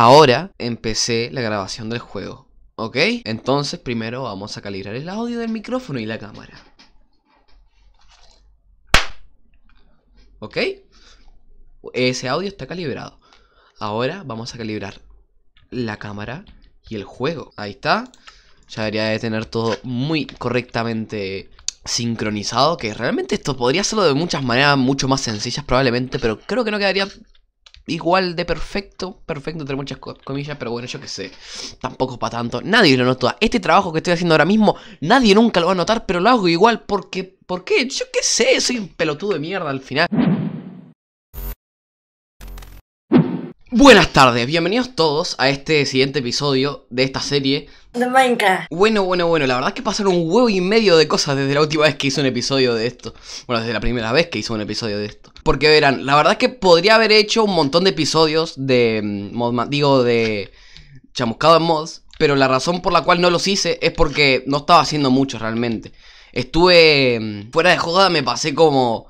Ahora empecé la grabación del juego, ¿ok? Entonces primero vamos a calibrar el audio del micrófono y la cámara. ¿Ok? Ese audio está calibrado. Ahora vamos a calibrar la cámara y el juego. Ahí está. Ya debería de tener todo muy correctamente sincronizado. Que realmente esto podría hacerlo de muchas maneras mucho más sencillas probablemente. Pero creo que no quedaría igual de perfecto, perfecto entre muchas comillas, pero bueno, yo qué sé, tampoco para tanto, nadie lo nota. Este trabajo que estoy haciendo ahora mismo, nadie nunca lo va a notar, pero lo hago igual porque, ¿por qué? Yo qué sé, soy un pelotudo de mierda al final. Buenas tardes, bienvenidos todos a este siguiente episodio de esta serie bueno, bueno, bueno, la verdad es que pasaron un huevo y medio de cosas desde la última vez que hice un episodio de esto. Bueno, desde la primera vez que hice un episodio de esto. Porque verán, la verdad es que podría haber hecho un montón de episodios de mm, mod, digo, de chamuscado en mods, pero la razón por la cual no los hice es porque no estaba haciendo mucho realmente. Estuve mm, fuera de joda, me pasé como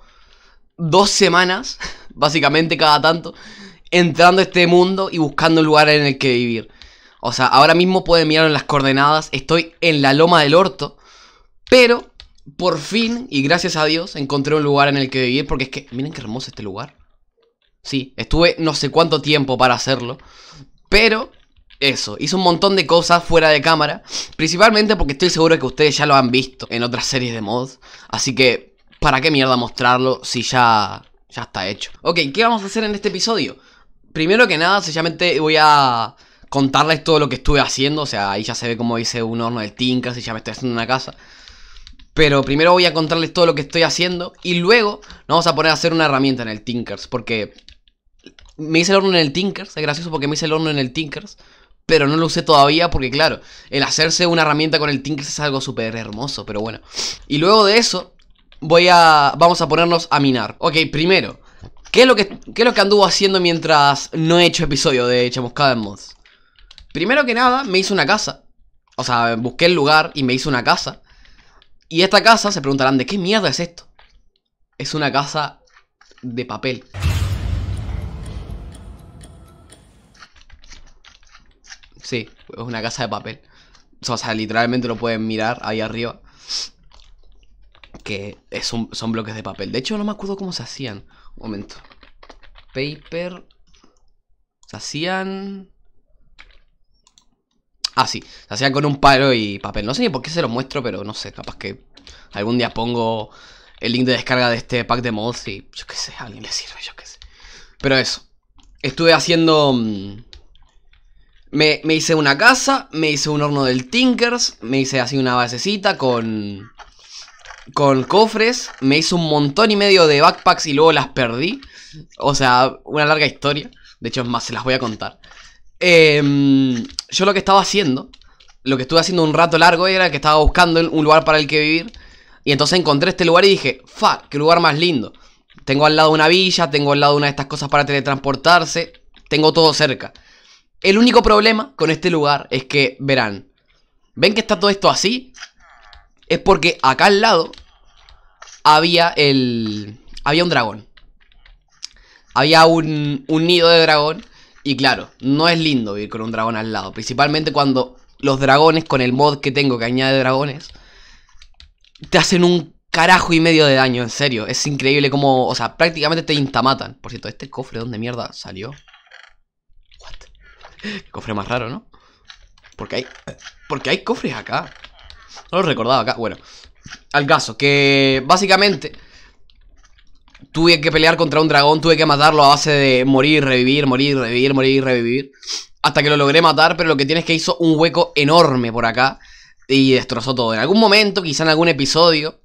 dos semanas, básicamente cada tanto, entrando a este mundo y buscando un lugar en el que vivir. O sea, ahora mismo pueden mirar en las coordenadas. Estoy en la loma del orto. Pero por fin, y gracias a Dios, encontré un lugar en el que vivir. Porque es que, miren qué hermoso este lugar. Sí, estuve no sé cuánto tiempo para hacerlo. Pero eso, hice un montón de cosas fuera de cámara. Principalmente porque estoy seguro que ustedes ya lo han visto en otras series de mods. Así que, ¿para qué mierda mostrarlo si ya, ya está hecho? Ok, ¿qué vamos a hacer en este episodio? Primero que nada, sencillamente voy a contarles todo lo que estuve haciendo. O sea, ahí ya se ve cómo hice un horno del Tinkers y ya me estoy haciendo una casa. Pero primero voy a contarles todo lo que estoy haciendo y luego nos vamos a poner a hacer una herramienta en el Tinkers. Porque me hice el horno en el Tinkers, es gracioso porque me hice el horno en el Tinkers, pero no lo usé todavía porque claro, el hacerse una herramienta con el Tinkers es algo súper hermoso, pero bueno. Y luego de eso voy a, vamos a ponernos a minar. Ok, primero, ¿qué es lo que, qué es lo que anduvo haciendo mientras no he hecho episodio de Chamuscada en Mods? Primero que nada, me hizo una casa. O sea, busqué el lugar y me hizo una casa. Y esta casa, se preguntarán, ¿de qué mierda es esto? Es una casa de papel. Sí, es una casa de papel. O sea, literalmente lo pueden mirar ahí arriba. Que son bloques de papel. De hecho, no me acuerdo cómo se hacían. Un momento. Paper. Se hacían así. Ah, se hacían con un palo y papel. No sé ni por qué se los muestro, pero no sé, capaz que algún día pongo el link de descarga de este pack de mods y yo qué sé, alguien le sirve, yo qué sé. Pero eso. Estuve haciendo... Mm, me, me, hice una casa, me hice un horno del Tinkers, me hice así una basecita con... Con cofres, me hice un montón y medio de backpacks y luego las perdí. O sea, una larga historia. De hecho, más, se las voy a contar. Em, yo lo que estaba haciendo, lo que estuve haciendo un rato largo era que estaba buscando un lugar para el que vivir. Y entonces encontré este lugar y dije, fuck, qué lugar más lindo. Tengo al lado una villa, tengo al lado una de estas cosas para teletransportarse, tengo todo cerca. El único problema con este lugar es que, verán, ¿ven que está todo esto así? Es porque acá al lado había el... había un dragón. Había un, un nido de dragón y claro, no es lindo vivir con un dragón al lado. Principalmente cuando los dragones, con el mod que tengo que añade dragones, te hacen un carajo y medio de daño, en serio. Es increíble como, o sea, prácticamente te instamatan. Por cierto, ¿este cofre dónde mierda salió? What? cofre más raro, ¿no? Porque hay, porque hay cofres acá. No lo recordaba acá. Bueno, al caso, que básicamente tuve que pelear contra un dragón, tuve que matarlo a base de morir, revivir, morir, revivir, morir, revivir. Hasta que lo logré matar, pero lo que tiene es que hizo un hueco enorme por acá y destrozó todo. En algún momento, quizá en algún episodio,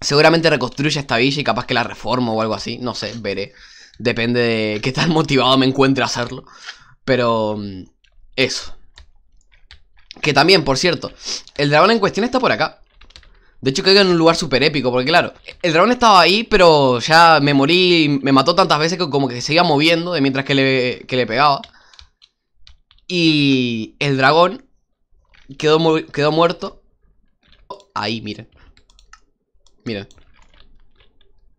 seguramente reconstruye esta villa y capaz que la reformo o algo así. No sé, veré. Depende de qué tan motivado me encuentre a hacerlo. Pero mm, eso. Que también, por cierto, el dragón en cuestión está por acá. De hecho caigo en un lugar súper épico, porque claro, el dragón estaba ahí, pero ya me morí, me mató tantas veces que como que se iba moviendo de mientras que le, que le pegaba. Y el dragón quedó, quedó muerto. Ahí, mira. Mira.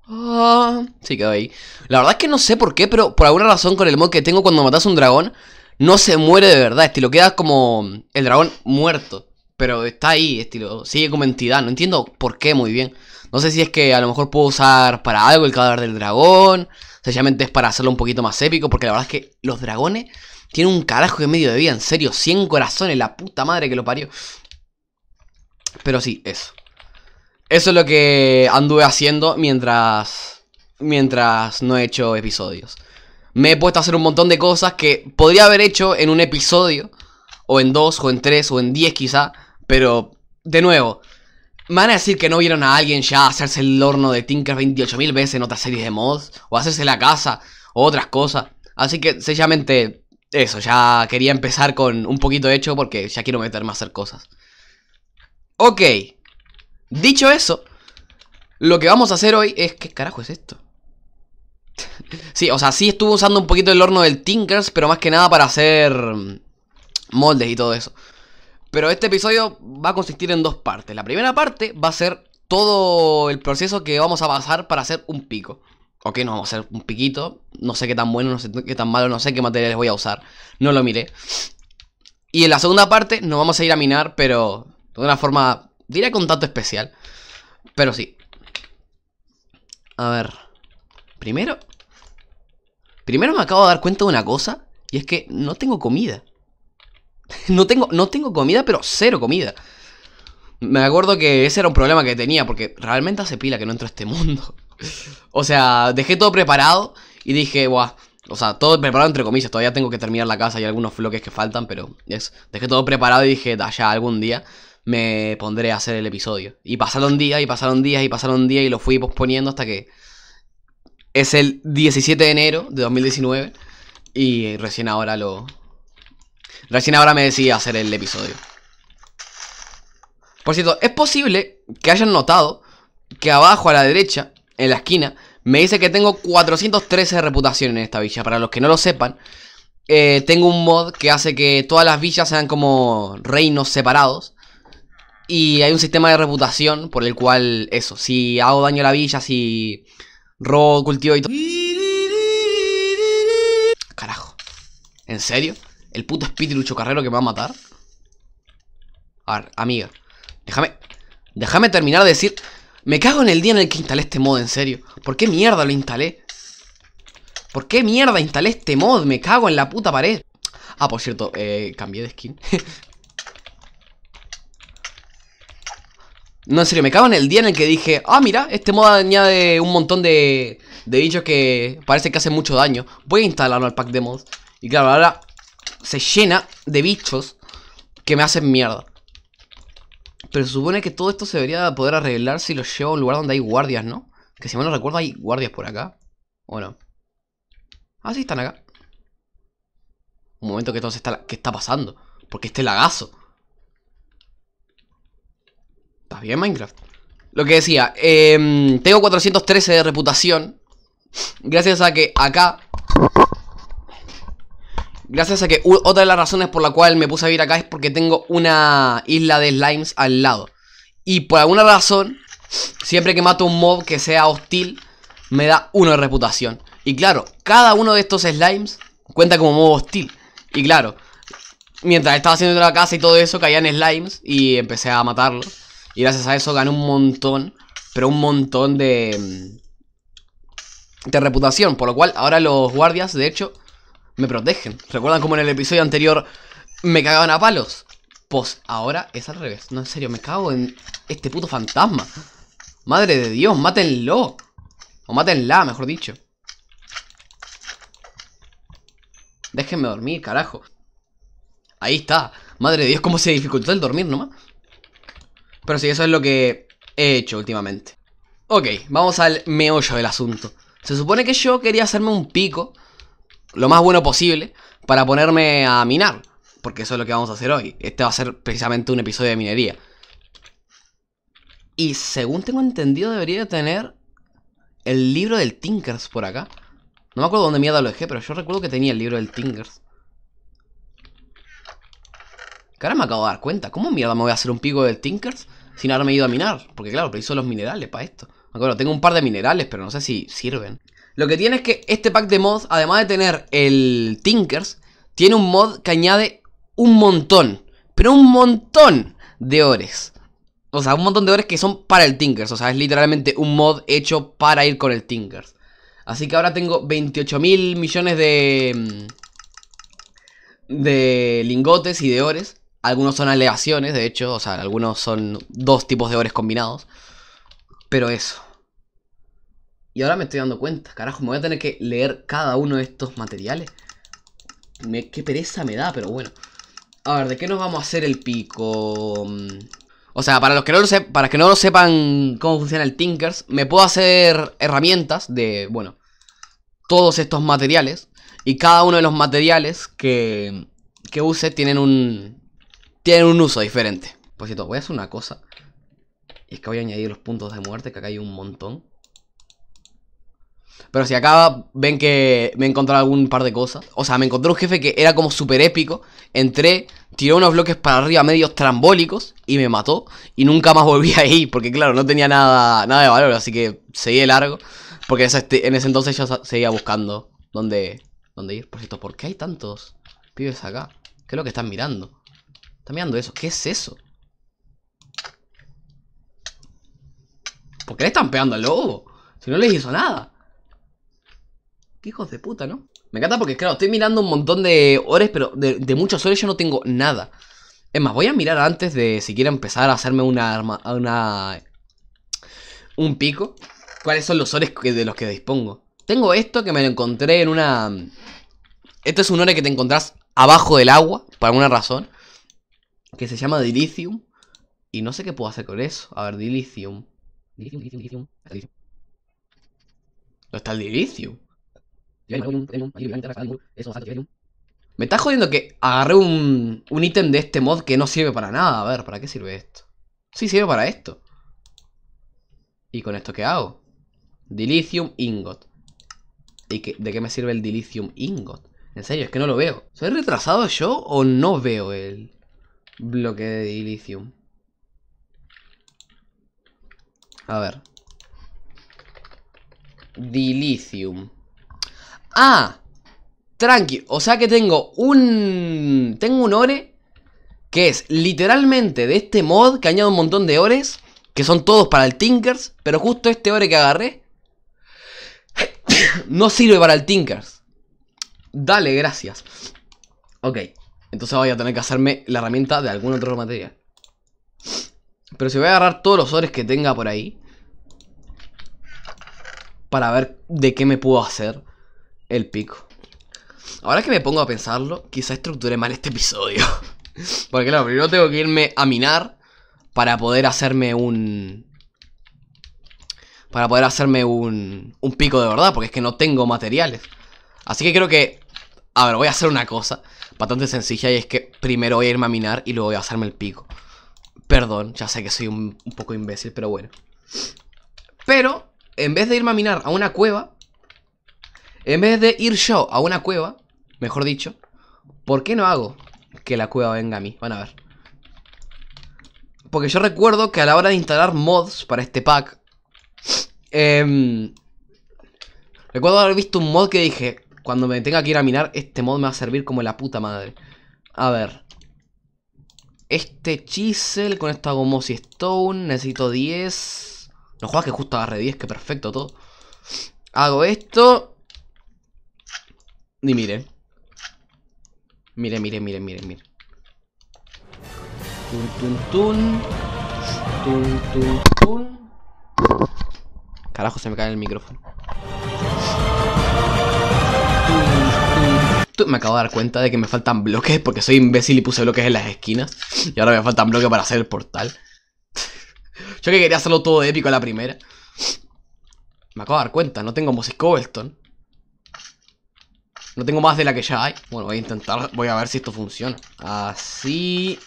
Ah, sí, quedó ahí. La verdad es que no sé por qué, pero por alguna razón con el mod que tengo cuando matas a un dragón, no se muere de verdad, lo queda como el dragón muerto pero está ahí, estilo, sigue como entidad, no entiendo por qué muy bien. No sé si es que a lo mejor puedo usar para algo el cadáver del dragón, sencillamente es para hacerlo un poquito más épico, porque la verdad es que los dragones tienen un carajo de medio de vida, en serio, 100 corazones, la puta madre que lo parió. Pero sí, eso. Eso es lo que anduve haciendo mientras mientras no he hecho episodios. Me he puesto a hacer un montón de cosas que podría haber hecho en un episodio, o en dos, o en tres, o en diez quizá, pero, de nuevo, van a decir que no vieron a alguien ya hacerse el horno de Tinker 28.000 veces en otras series de mods, o hacerse la casa, o otras cosas. Así que, sencillamente, eso, ya quería empezar con un poquito hecho porque ya quiero meterme a hacer cosas. Ok, dicho eso, lo que vamos a hacer hoy es... ¿Qué carajo es esto? sí, o sea, sí estuve usando un poquito el horno del Tinkers, pero más que nada para hacer moldes y todo eso. Pero este episodio va a consistir en dos partes. La primera parte va a ser todo el proceso que vamos a pasar para hacer un pico. Ok, nos vamos a hacer un piquito. No sé qué tan bueno, no sé qué tan malo, no sé qué materiales voy a usar. No lo miré. Y en la segunda parte nos vamos a ir a minar, pero de una forma, diré con tanto especial. Pero sí. A ver. Primero. Primero me acabo de dar cuenta de una cosa. Y es que no tengo comida. No tengo, no tengo comida, pero cero comida. Me acuerdo que ese era un problema que tenía, porque realmente hace pila que no entro a este mundo. O sea, dejé todo preparado y dije, buah, o sea, todo preparado entre comillas, todavía tengo que terminar la casa y algunos floques que faltan, pero es, dejé todo preparado y dije, ya algún día me pondré a hacer el episodio. Y pasaron días y pasaron días y pasaron días y lo fui posponiendo hasta que es el 17 de enero de 2019 y recién ahora lo, Recién ahora me decidí hacer el episodio. Por cierto, es posible que hayan notado que abajo a la derecha, en la esquina, me dice que tengo 413 reputaciones reputación en esta villa. Para los que no lo sepan, eh, tengo un mod que hace que todas las villas sean como reinos separados. Y hay un sistema de reputación por el cual, eso, si hago daño a la villa, si robo cultivo y todo... Carajo. ¿En serio? El puto Speed Lucho Carrero que me va a matar. A ver, amiga. Déjame. Déjame terminar de decir. Me cago en el día en el que instalé este mod, en serio. ¿Por qué mierda lo instalé? ¿Por qué mierda instalé este mod? Me cago en la puta pared. Ah, por cierto, eh, cambié de skin. no, en serio, me cago en el día en el que dije, ah, mira, este mod añade un montón de, de que parece que hacen mucho daño. Voy a instalarlo al pack de mods. Y claro, ahora se llena de bichos que me hacen mierda. Pero se supone que todo esto se debería poder arreglar si lo llevo a un lugar donde hay guardias, ¿no? Que si mal no recuerdo hay guardias por acá. bueno, no? Ah, sí, están acá. Un momento que todo está... ¿Qué está pasando? Porque este lagazo. ¿Estás bien, Minecraft? Lo que decía, eh, tengo 413 de reputación. Gracias a que acá Gracias a que otra de las razones por la cual me puse a vivir acá es porque tengo una isla de slimes al lado. Y por alguna razón, siempre que mato un mob que sea hostil, me da uno de reputación. Y claro, cada uno de estos slimes cuenta como mob hostil. Y claro, mientras estaba haciendo la casa y todo eso, caían slimes y empecé a matarlos. Y gracias a eso gané un montón, pero un montón de, de reputación. Por lo cual ahora los guardias, de hecho, me protegen. ¿Recuerdan como en el episodio anterior me cagaban a palos? Pues ahora es al revés. No, en serio, me cago en este puto fantasma. Madre de Dios, mátenlo. O mátenla, mejor dicho. Déjenme dormir, carajo. Ahí está. Madre de Dios, cómo se dificultó el dormir nomás. Pero sí, eso es lo que he hecho últimamente. Ok, vamos al meollo del asunto. Se supone que yo quería hacerme un pico lo más bueno posible para ponerme a minar. Porque eso es lo que vamos a hacer hoy. Este va a ser precisamente un episodio de minería. Y según tengo entendido debería tener el libro del Tinkers por acá. No me acuerdo dónde mierda lo dejé, pero yo recuerdo que tenía el libro del Tinkers. Que ahora me acabo de dar cuenta. ¿Cómo mierda me voy a hacer un pico del Tinkers sin haberme ido a minar? Porque claro, preciso los minerales para esto. Me acuerdo, tengo un par de minerales, pero no sé si sirven. Lo que tiene es que este pack de mods, además de tener el Tinkers, tiene un mod que añade un montón, pero un montón de ores. O sea, un montón de ores que son para el Tinkers. O sea, es literalmente un mod hecho para ir con el Tinkers. Así que ahora tengo 28 mil millones de... Mm, de lingotes y de ores. Algunos son aleaciones, de hecho. O sea, algunos son dos tipos de ores combinados. Pero eso. Y ahora me estoy dando cuenta, carajo, me voy a tener que leer cada uno de estos materiales. Me, qué pereza me da, pero bueno. A ver, ¿de qué nos vamos a hacer el pico? Mm. O sea, para los que no lo, sé para que no lo sepan cómo funciona el Tinkers, me puedo hacer herramientas de, bueno, todos estos materiales. Y cada uno de los materiales que, que use tienen un, tienen un uso diferente. Por cierto, voy a hacer una cosa. Y es que voy a añadir los puntos de muerte, que acá hay un montón. Pero si acaba, ven que me he encontrado algún par de cosas. O sea, me encontré un jefe que era como súper épico. Entré, tiró unos bloques para arriba medio trambólicos y me mató. Y nunca más volví ahí, porque claro, no tenía nada, nada de valor. Así que seguí de largo. Porque este, en ese entonces yo seguía buscando dónde, dónde ir. Por cierto, ¿por qué hay tantos pibes acá? ¿Qué es lo que están mirando? ¿Están mirando eso? ¿Qué es eso? ¿Por qué le están pegando al lobo? Si no les hizo nada. Qué hijos de puta, ¿no? Me encanta porque, claro, estoy mirando un montón de ores pero de, muchos ores yo no tengo nada. Es más, voy a mirar antes de siquiera empezar a hacerme una arma, una... Un pico. ¿Cuáles son los ores de los que dispongo? Tengo esto que me lo encontré en una... Esto es un ore que te encontrás abajo del agua, por alguna razón. Que se llama Dilithium. Y no sé qué puedo hacer con eso. A ver, Dilithium. Dilithium, Dilithium, Dilithium. ¿Dónde está el Dilithium? Me estás jodiendo que agarré un, un ítem de este mod que no sirve para nada. A ver, ¿para qué sirve esto? Sí, sirve para esto. ¿Y con esto qué hago? Dilithium ingot. ¿Y de qué me sirve el dilithium ingot? En serio, es que no lo veo. ¿Soy retrasado yo o no veo el bloque de dilithium? A ver. Dilithium. Ah, tranqui. O sea que tengo un... Tengo un ore que es literalmente de este mod que añade un montón de ores. Que son todos para el Tinkers. Pero justo este ore que agarré. no sirve para el Tinkers. Dale, gracias. Ok. Entonces voy a tener que hacerme la herramienta de algún otro material. Pero si voy a agarrar todos los ores que tenga por ahí. Para ver de qué me puedo hacer el pico. Ahora que me pongo a pensarlo, quizá estructure mal este episodio. Porque claro, primero tengo que irme a minar para poder hacerme un... Para poder hacerme un, un pico de verdad, porque es que no tengo materiales. Así que creo que... A ver, voy a hacer una cosa bastante sencilla y es que primero voy a irme a minar y luego voy a hacerme el pico. Perdón, ya sé que soy un poco imbécil, pero bueno. Pero, en vez de irme a minar a una cueva, en vez de ir yo a una cueva, mejor dicho, ¿por qué no hago que la cueva venga a mí? Van a ver. Porque yo recuerdo que a la hora de instalar mods para este pack, em, recuerdo haber visto un mod que dije, cuando me tenga que ir a minar, este mod me va a servir como la puta madre. A ver. Este chisel, con esto hago y Stone, necesito 10. No juegas que justo agarre 10, que perfecto todo. Hago esto ni mire. Mire, miren, miren, mire, mire. Tun, tun, tun. Tun, tun, tun. Carajo, se me cae el micrófono. me acabo de dar cuenta de que me faltan bloques porque soy imbécil y puse bloques en las esquinas. Y ahora me faltan bloques para hacer el portal. Yo que quería hacerlo todo épico a la primera. Me acabo de dar cuenta, no tengo Moses Cobblestone. No tengo más de la que ya hay. Bueno, voy a intentar. Voy a ver si esto funciona. Así.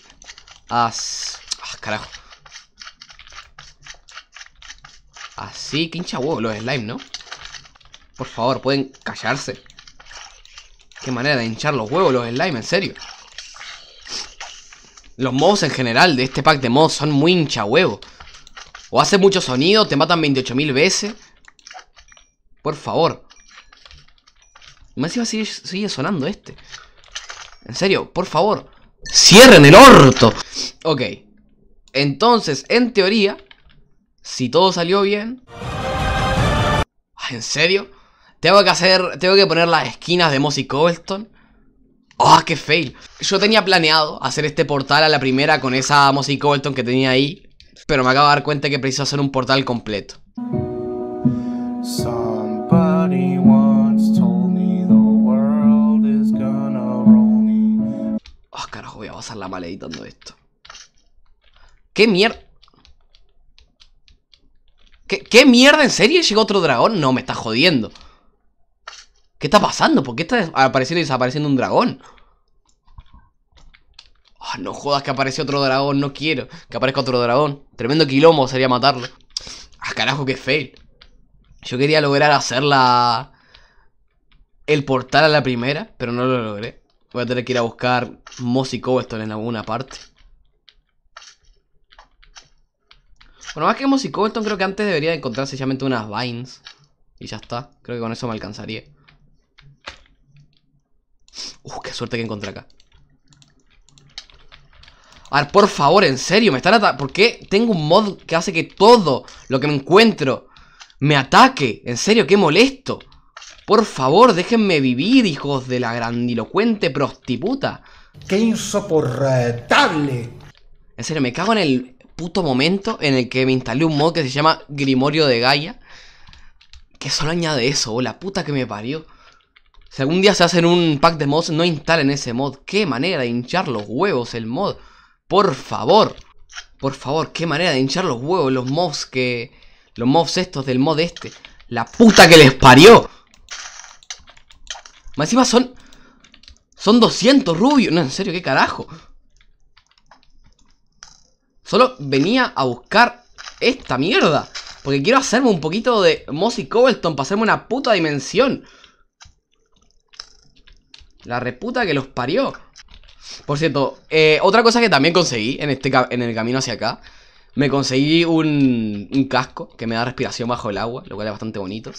Así. Ah, carajo. Así, que hincha huevo los slime, ¿no? Por favor, pueden callarse. Qué manera de hinchar los huevos los slime, en serio. Los mods en general de este pack de mods son muy hincha huevo. O hace mucho sonido, te matan 28.000 veces. Por favor. Me más sigue, sigue sonando este. En serio, por favor. ¡Cierren el orto! Ok. Entonces, en teoría, si todo salió bien... ¿En serio? Tengo que hacer... Tengo que poner las esquinas de Mossy Cobblestone. ¡Oh, qué fail! Yo tenía planeado hacer este portal a la primera con esa Mossy Cobblestone que tenía ahí. Pero me acabo de dar cuenta que preciso hacer un portal completo. pasarla mal editando esto. ¿Qué mierda? ¿Qué, mierda? ¿En serio llegó otro dragón? No, me está jodiendo. ¿Qué está pasando? ¿Por qué está apareciendo y desapareciendo un dragón? Ah, no jodas que apareció otro dragón, no quiero que aparezca otro dragón. Tremendo quilombo sería matarlo. Ah, carajo, qué fail. Yo quería lograr hacer la... El portal a la primera, pero no lo logré. Voy a tener que ir a buscar Mossy en alguna parte. Bueno, más que Mossy creo que antes debería encontrar sencillamente unas Vines. Y ya está. Creo que con eso me alcanzaría. Uf, qué suerte que encontré acá. A ver, por favor, en serio, me están atacando. ¿Por qué tengo un mod que hace que todo lo que me encuentro me ataque? En serio, qué molesto. Por favor, déjenme vivir, hijos de la grandilocuente prostituta. ¡Qué insoportable! En serio, me cago en el puto momento en el que me instalé un mod que se llama Grimorio de Gaia. Que solo añade eso, oh, la puta que me parió. Si algún día se hacen un pack de mods, no instalen ese mod. ¡Qué manera de hinchar los huevos el mod! ¡Por favor! Por favor, qué manera de hinchar los huevos los mods que... Los mods estos del mod este. ¡La puta que les parió! Más encima son... Son 200 rubios. No, en serio, ¿qué carajo? Solo venía a buscar esta mierda. Porque quiero hacerme un poquito de Mossy Cobblestone para hacerme una puta dimensión. La reputa que los parió. Por cierto, eh, otra cosa que también conseguí en, este, en el camino hacia acá. Me conseguí un, un casco que me da respiración bajo el agua, lo cual es bastante bonito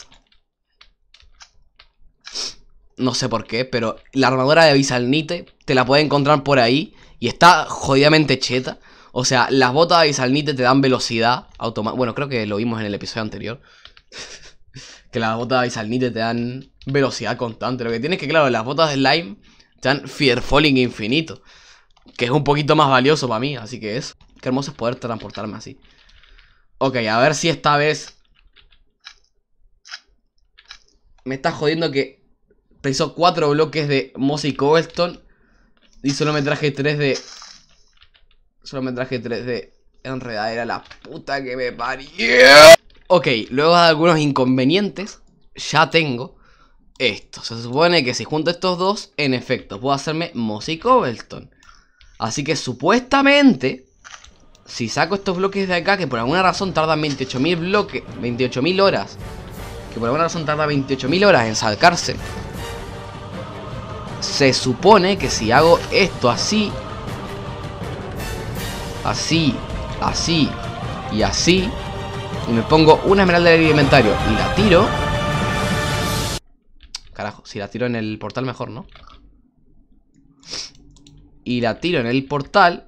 no sé por qué, pero la armadura de Bisalnite te la puede encontrar por ahí y está jodidamente cheta. O sea, las botas de Bisalnite te dan velocidad automática. Bueno, creo que lo vimos en el episodio anterior. que las botas de Bisalnite te dan velocidad constante. Lo que tienes que, claro, las botas de Slime te dan Fear Falling infinito. Que es un poquito más valioso para mí, así que es Qué hermoso es poder transportarme así. Ok, a ver si esta vez... Me está jodiendo que hizo cuatro bloques de Mossy Cobblestone. Y solo me traje 3 de... Solo me traje 3 de enredadera. La puta que me parió. Ok, luego de algunos inconvenientes, ya tengo esto. Se supone que si junto estos dos, en efecto, puedo hacerme Mossy Cobblestone. Así que supuestamente, si saco estos bloques de acá, que por alguna razón tardan 28.000 bloques, 28.000 horas, que por alguna razón tarda 28.000 horas en salcarse, se supone que si hago esto así, así, así y así, y me pongo una esmeralda del inventario y la tiro... Carajo, si la tiro en el portal mejor, ¿no? Y la tiro en el portal...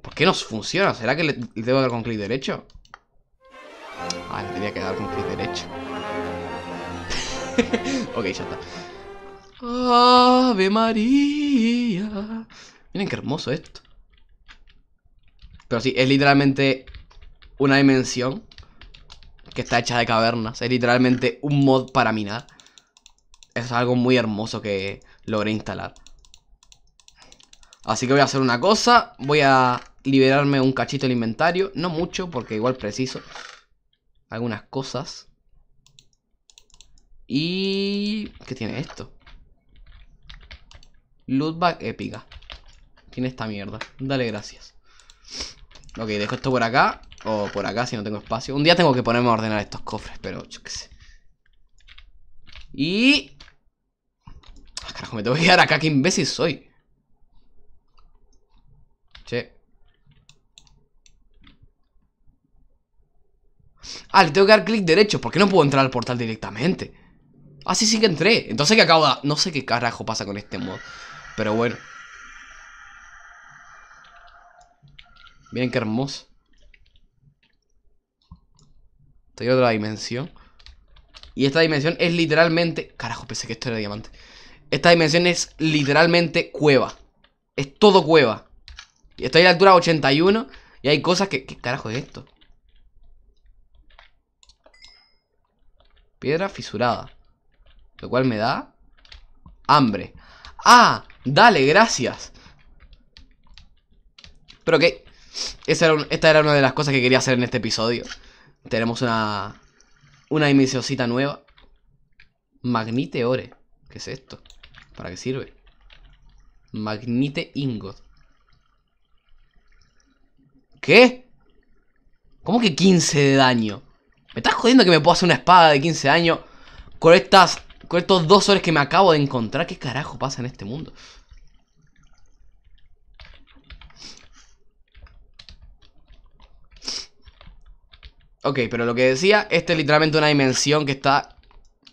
¿Por qué no funciona? ¿Será que le, le tengo que dar con clic derecho? Ah, le tenía que dar con clic derecho. ok, ya está. Ave María. Miren qué hermoso esto. Pero sí, es literalmente una dimensión que está hecha de cavernas. Es literalmente un mod para minar. es algo muy hermoso que logré instalar. Así que voy a hacer una cosa. Voy a liberarme un cachito del inventario. No mucho, porque igual preciso. Algunas cosas. Y... ¿Qué tiene esto? Lootback épica. Tiene esta mierda. Dale gracias. Ok, dejo esto por acá. O por acá si no tengo espacio. Un día tengo que ponerme a ordenar estos cofres, pero yo qué sé. Y... Ah, carajo, me tengo que quedar acá. Qué imbécil soy. Che. Ah, le tengo que dar clic derecho. ¿Por qué no puedo entrar al portal directamente? Ah, sí, sí que entré. Entonces que acabo de... No sé qué carajo pasa con este mod. Pero bueno. Miren qué hermoso. Estoy en otra dimensión. Y esta dimensión es literalmente... Carajo, pensé que esto era diamante. Esta dimensión es literalmente cueva. Es todo cueva. Y estoy a la altura 81 y hay cosas que... ¿Qué carajo es esto? Piedra fisurada. Lo cual me da hambre. ¡Ah! Dale, gracias. Pero que... esta era una de las cosas que quería hacer en este episodio. Tenemos una... Una iniciosita nueva. Magnite ore. ¿Qué es esto? ¿Para qué sirve? Magnite ingot. ¿Qué? ¿Cómo que 15 de daño? ¿Me estás jodiendo que me puedo hacer una espada de 15 de daño con estas con estos dos soles que me acabo de encontrar, ¿qué carajo pasa en este mundo? Ok, pero lo que decía, esta es literalmente una dimensión que está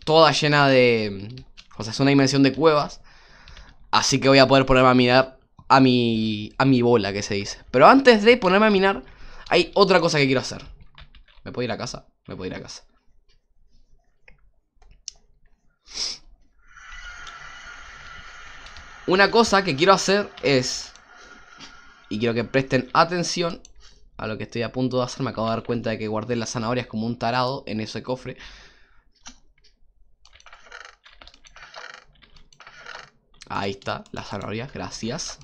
toda llena de... O sea, es una dimensión de cuevas. Así que voy a poder ponerme a mirar a mi, a mi bola, que se dice. Pero antes de ponerme a minar, hay otra cosa que quiero hacer. ¿Me puedo ir a casa? Me puedo ir a casa. Una cosa que quiero hacer es... Y quiero que presten atención a lo que estoy a punto de hacer. Me acabo de dar cuenta de que guardé las zanahorias como un tarado en ese cofre. Ahí está, las zanahorias, gracias.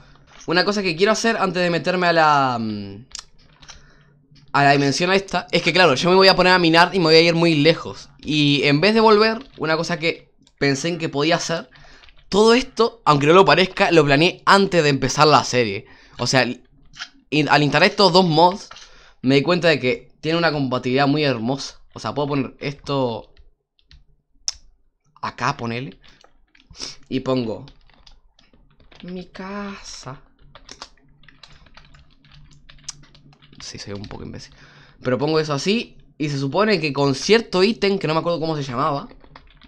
Una cosa que quiero hacer antes de meterme a la... Mm, a la dimensión esta, es que claro, yo me voy a poner a minar y me voy a ir muy lejos. Y en vez de volver, una cosa que pensé en que podía hacer, todo esto, aunque no lo parezca, lo planeé antes de empezar la serie. O sea, al instalar estos dos mods, me di cuenta de que tiene una compatibilidad muy hermosa. O sea, puedo poner esto acá, ponele. Y pongo mi casa. Sí, soy un poco imbécil. Pero pongo eso así. Y se supone que con cierto ítem, que no me acuerdo cómo se llamaba,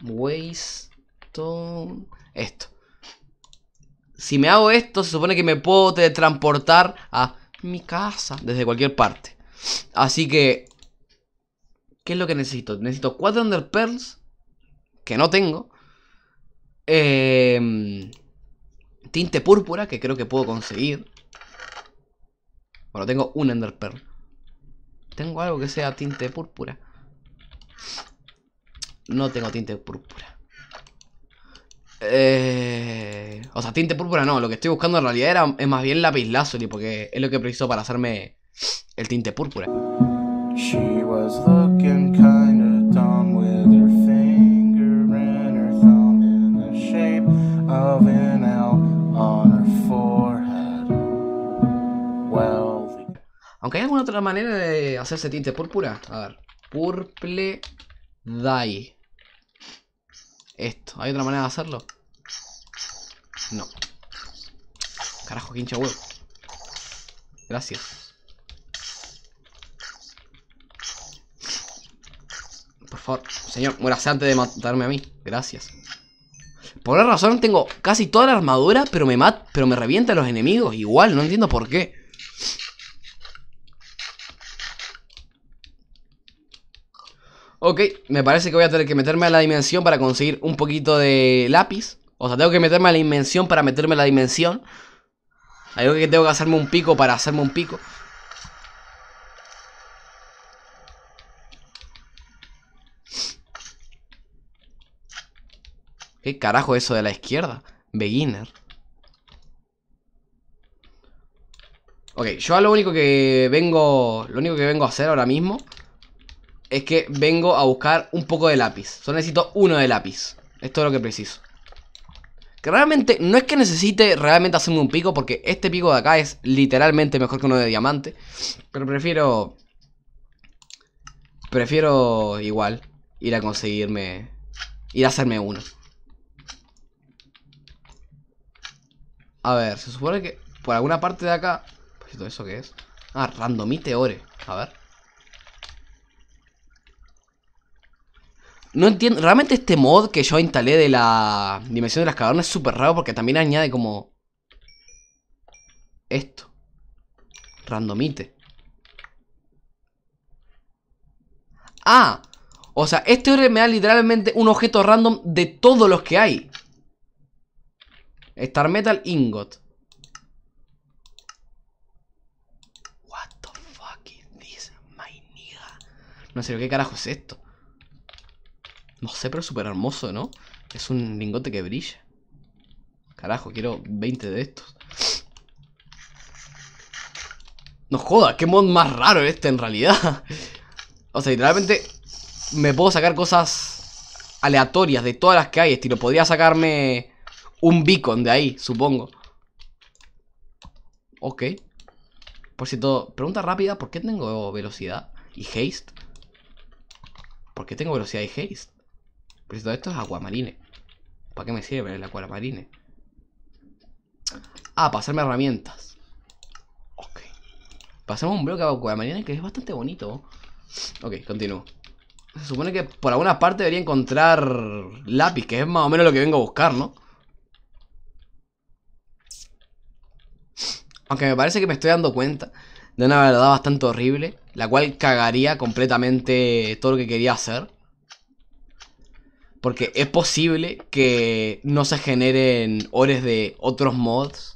Waston Esto. Si me hago esto, se supone que me puedo transportar a mi casa desde cualquier parte. Así que... ¿Qué es lo que necesito? Necesito cuatro Under Pearls. Que no tengo. Em, tinte púrpura, que creo que puedo conseguir. Bueno, tengo un Ender Pearl. Tengo algo que sea tinte púrpura. No tengo tinte púrpura. Eh, o sea, tinte púrpura no. Lo que estoy buscando en realidad era, es más bien lápiz lazuli. Porque es lo que preciso para hacerme el tinte púrpura. Aunque hay alguna otra manera de hacerse tinte púrpura. A ver. Purple dye. Esto, ¿hay otra manera de hacerlo? No. Carajo, quincha huevo. Gracias. Por favor, señor, muérase antes de matarme a mí. Gracias. Por la razón tengo casi toda la armadura, pero me mat pero me revientan los enemigos. Igual, no entiendo por qué. Ok, me parece que voy a tener que meterme a la dimensión para conseguir un poquito de lápiz. O sea, tengo que meterme a la dimensión para meterme a la dimensión. Algo que tengo que hacerme un pico para hacerme un pico. ¿Qué carajo eso de la izquierda? Beginner. Ok, yo lo único que vengo. Lo único que vengo a hacer ahora mismo es que vengo a buscar un poco de lápiz. Solo necesito uno de lápiz. Es lo que preciso. Que realmente, no es que necesite realmente hacerme un pico, porque este pico de acá es literalmente mejor que uno de diamante. Pero prefiero... Prefiero igual ir a conseguirme... Ir a hacerme uno. A ver, se supone que por alguna parte de acá... ¿Todo eso que es? Ah, randomite ore. A ver. No entiendo. Realmente este mod que yo instalé de la dimensión de las cavernas es súper raro porque también añade como... Esto. Randomite. Ah. O sea, este me da literalmente un objeto random de todos los que hay. Star Metal Ingot. What the fuck is this, my No sé, ¿qué carajo es esto? No sé, pero es súper hermoso, ¿no? Es un lingote que brilla. Carajo, quiero 20 de estos. No joda, qué mod más raro este en realidad. o sea, literalmente me puedo sacar cosas aleatorias de todas las que hay. Estilo, podría sacarme un beacon de ahí, supongo. Ok. Por cierto, pregunta rápida, ¿por qué tengo velocidad y haste? ¿Por qué tengo velocidad y haste? Pero si todo esto es aguamarine. ¿Para qué me sirve el aguamarine? Ah, pasarme herramientas. Ok. Pasamos un bloque de aguamarine que es bastante bonito. Ok, continúo. Se supone que por alguna parte debería encontrar lápiz, que es más o menos lo que vengo a buscar, ¿no? Aunque me parece que me estoy dando cuenta de una verdad bastante horrible, la cual cagaría completamente todo lo que quería hacer. Porque es posible que no se generen ores de otros mods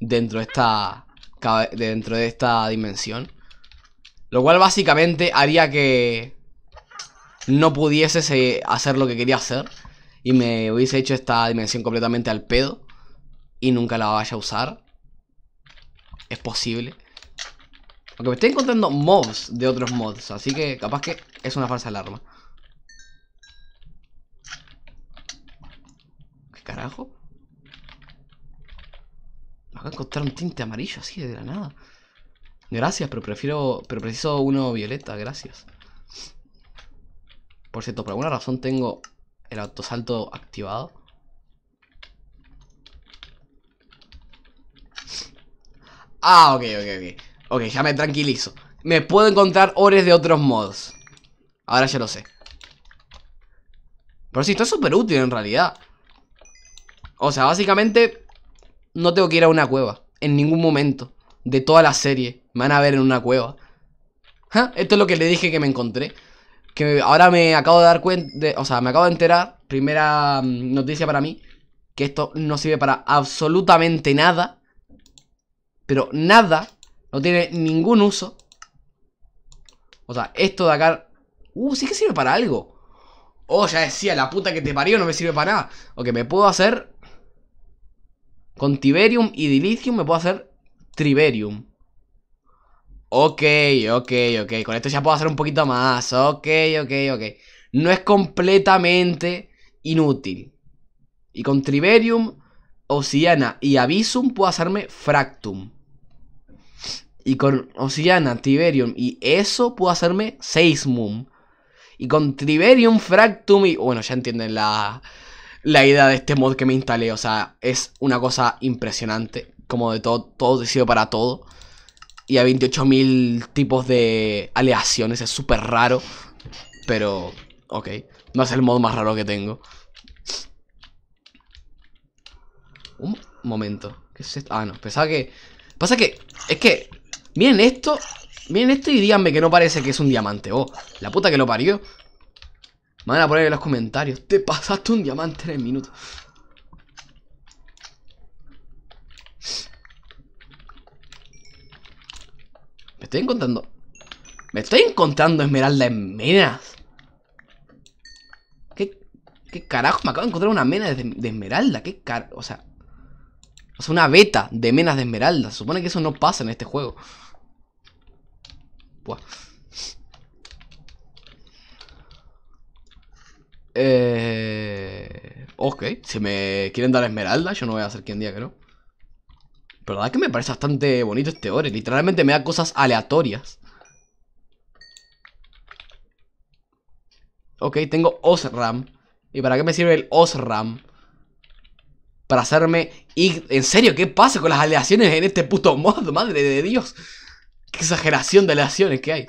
dentro de esta, dentro de esta dimensión. Lo cual básicamente haría que no pudiese hacer lo que quería hacer. Y me hubiese hecho esta dimensión completamente al pedo. Y nunca la vaya a usar. Es posible. Aunque me estoy encontrando mods de otros mods. Así que capaz que es una falsa alarma. carajo? Me voy de encontrar un tinte amarillo así de la nada. Gracias, pero prefiero. Pero preciso uno violeta, gracias. Por cierto, por alguna razón tengo el autosalto activado. Ah, ok, ok, ok. Ok, ya me tranquilizo. Me puedo encontrar ores de otros modos. Ahora ya lo sé. Pero si esto es súper útil en realidad. O sea, básicamente no tengo que ir a una cueva. En ningún momento de toda la serie me van a ver en una cueva. Esto es lo que le dije que me encontré. Que ahora me acabo de dar cuenta, o sea, me acabo de enterar, primera mm, noticia para mí, que esto no sirve para absolutamente nada. Pero nada, no tiene ningún uso. O sea, esto de acá... Uh, sí que sirve para algo. Oh, ya decía, la puta que te parió no me sirve para nada. Ok, me puedo hacer con Tiberium y Dilithium me puedo hacer Triberium. Ok, ok, ok. Con esto ya puedo hacer un poquito más. Ok, ok, ok. No es completamente inútil. Y con Triberium, Oceana y Abyssum puedo hacerme Fractum. Y con Oceana, Tiberium y eso puedo hacerme Seismum. Y con Triberium, Fractum y... Bueno, ya entienden la, la idea de este mod que me instalé. O sea, es una cosa impresionante. Como de todo, todo ha para todo. Y hay 28.000 tipos de aleaciones. Es súper raro. Pero, ok. No es el mod más raro que tengo. Un momento. ¿Qué es esto? Ah, no. Pensaba que... Pasa que... Es que... Miren esto. Miren esto y díganme que no parece que es un diamante. Oh, la puta que lo parió. Me van a poner en los comentarios. Te pasaste un diamante en el minuto. Me estoy encontrando. Me estoy encontrando esmeralda en menas ¿Qué, qué carajo? Me acabo de encontrar una mena de, esmeralda. ¿Qué car... O sea... O sea, una beta de menas de esmeralda. Se supone que eso no pasa en este juego. Buah. Eh, ok, si me quieren dar esmeralda, yo no voy a hacer quien día creo Pero la verdad es que me parece bastante bonito este ore. Literalmente me da cosas aleatorias. Ok, tengo Osram. ¿Y para qué me sirve el Osram? Para hacerme... Y, ¿En serio? ¿Qué pasa con las aleaciones en este puto mod? Madre de Dios. Qué exageración de aleaciones que hay.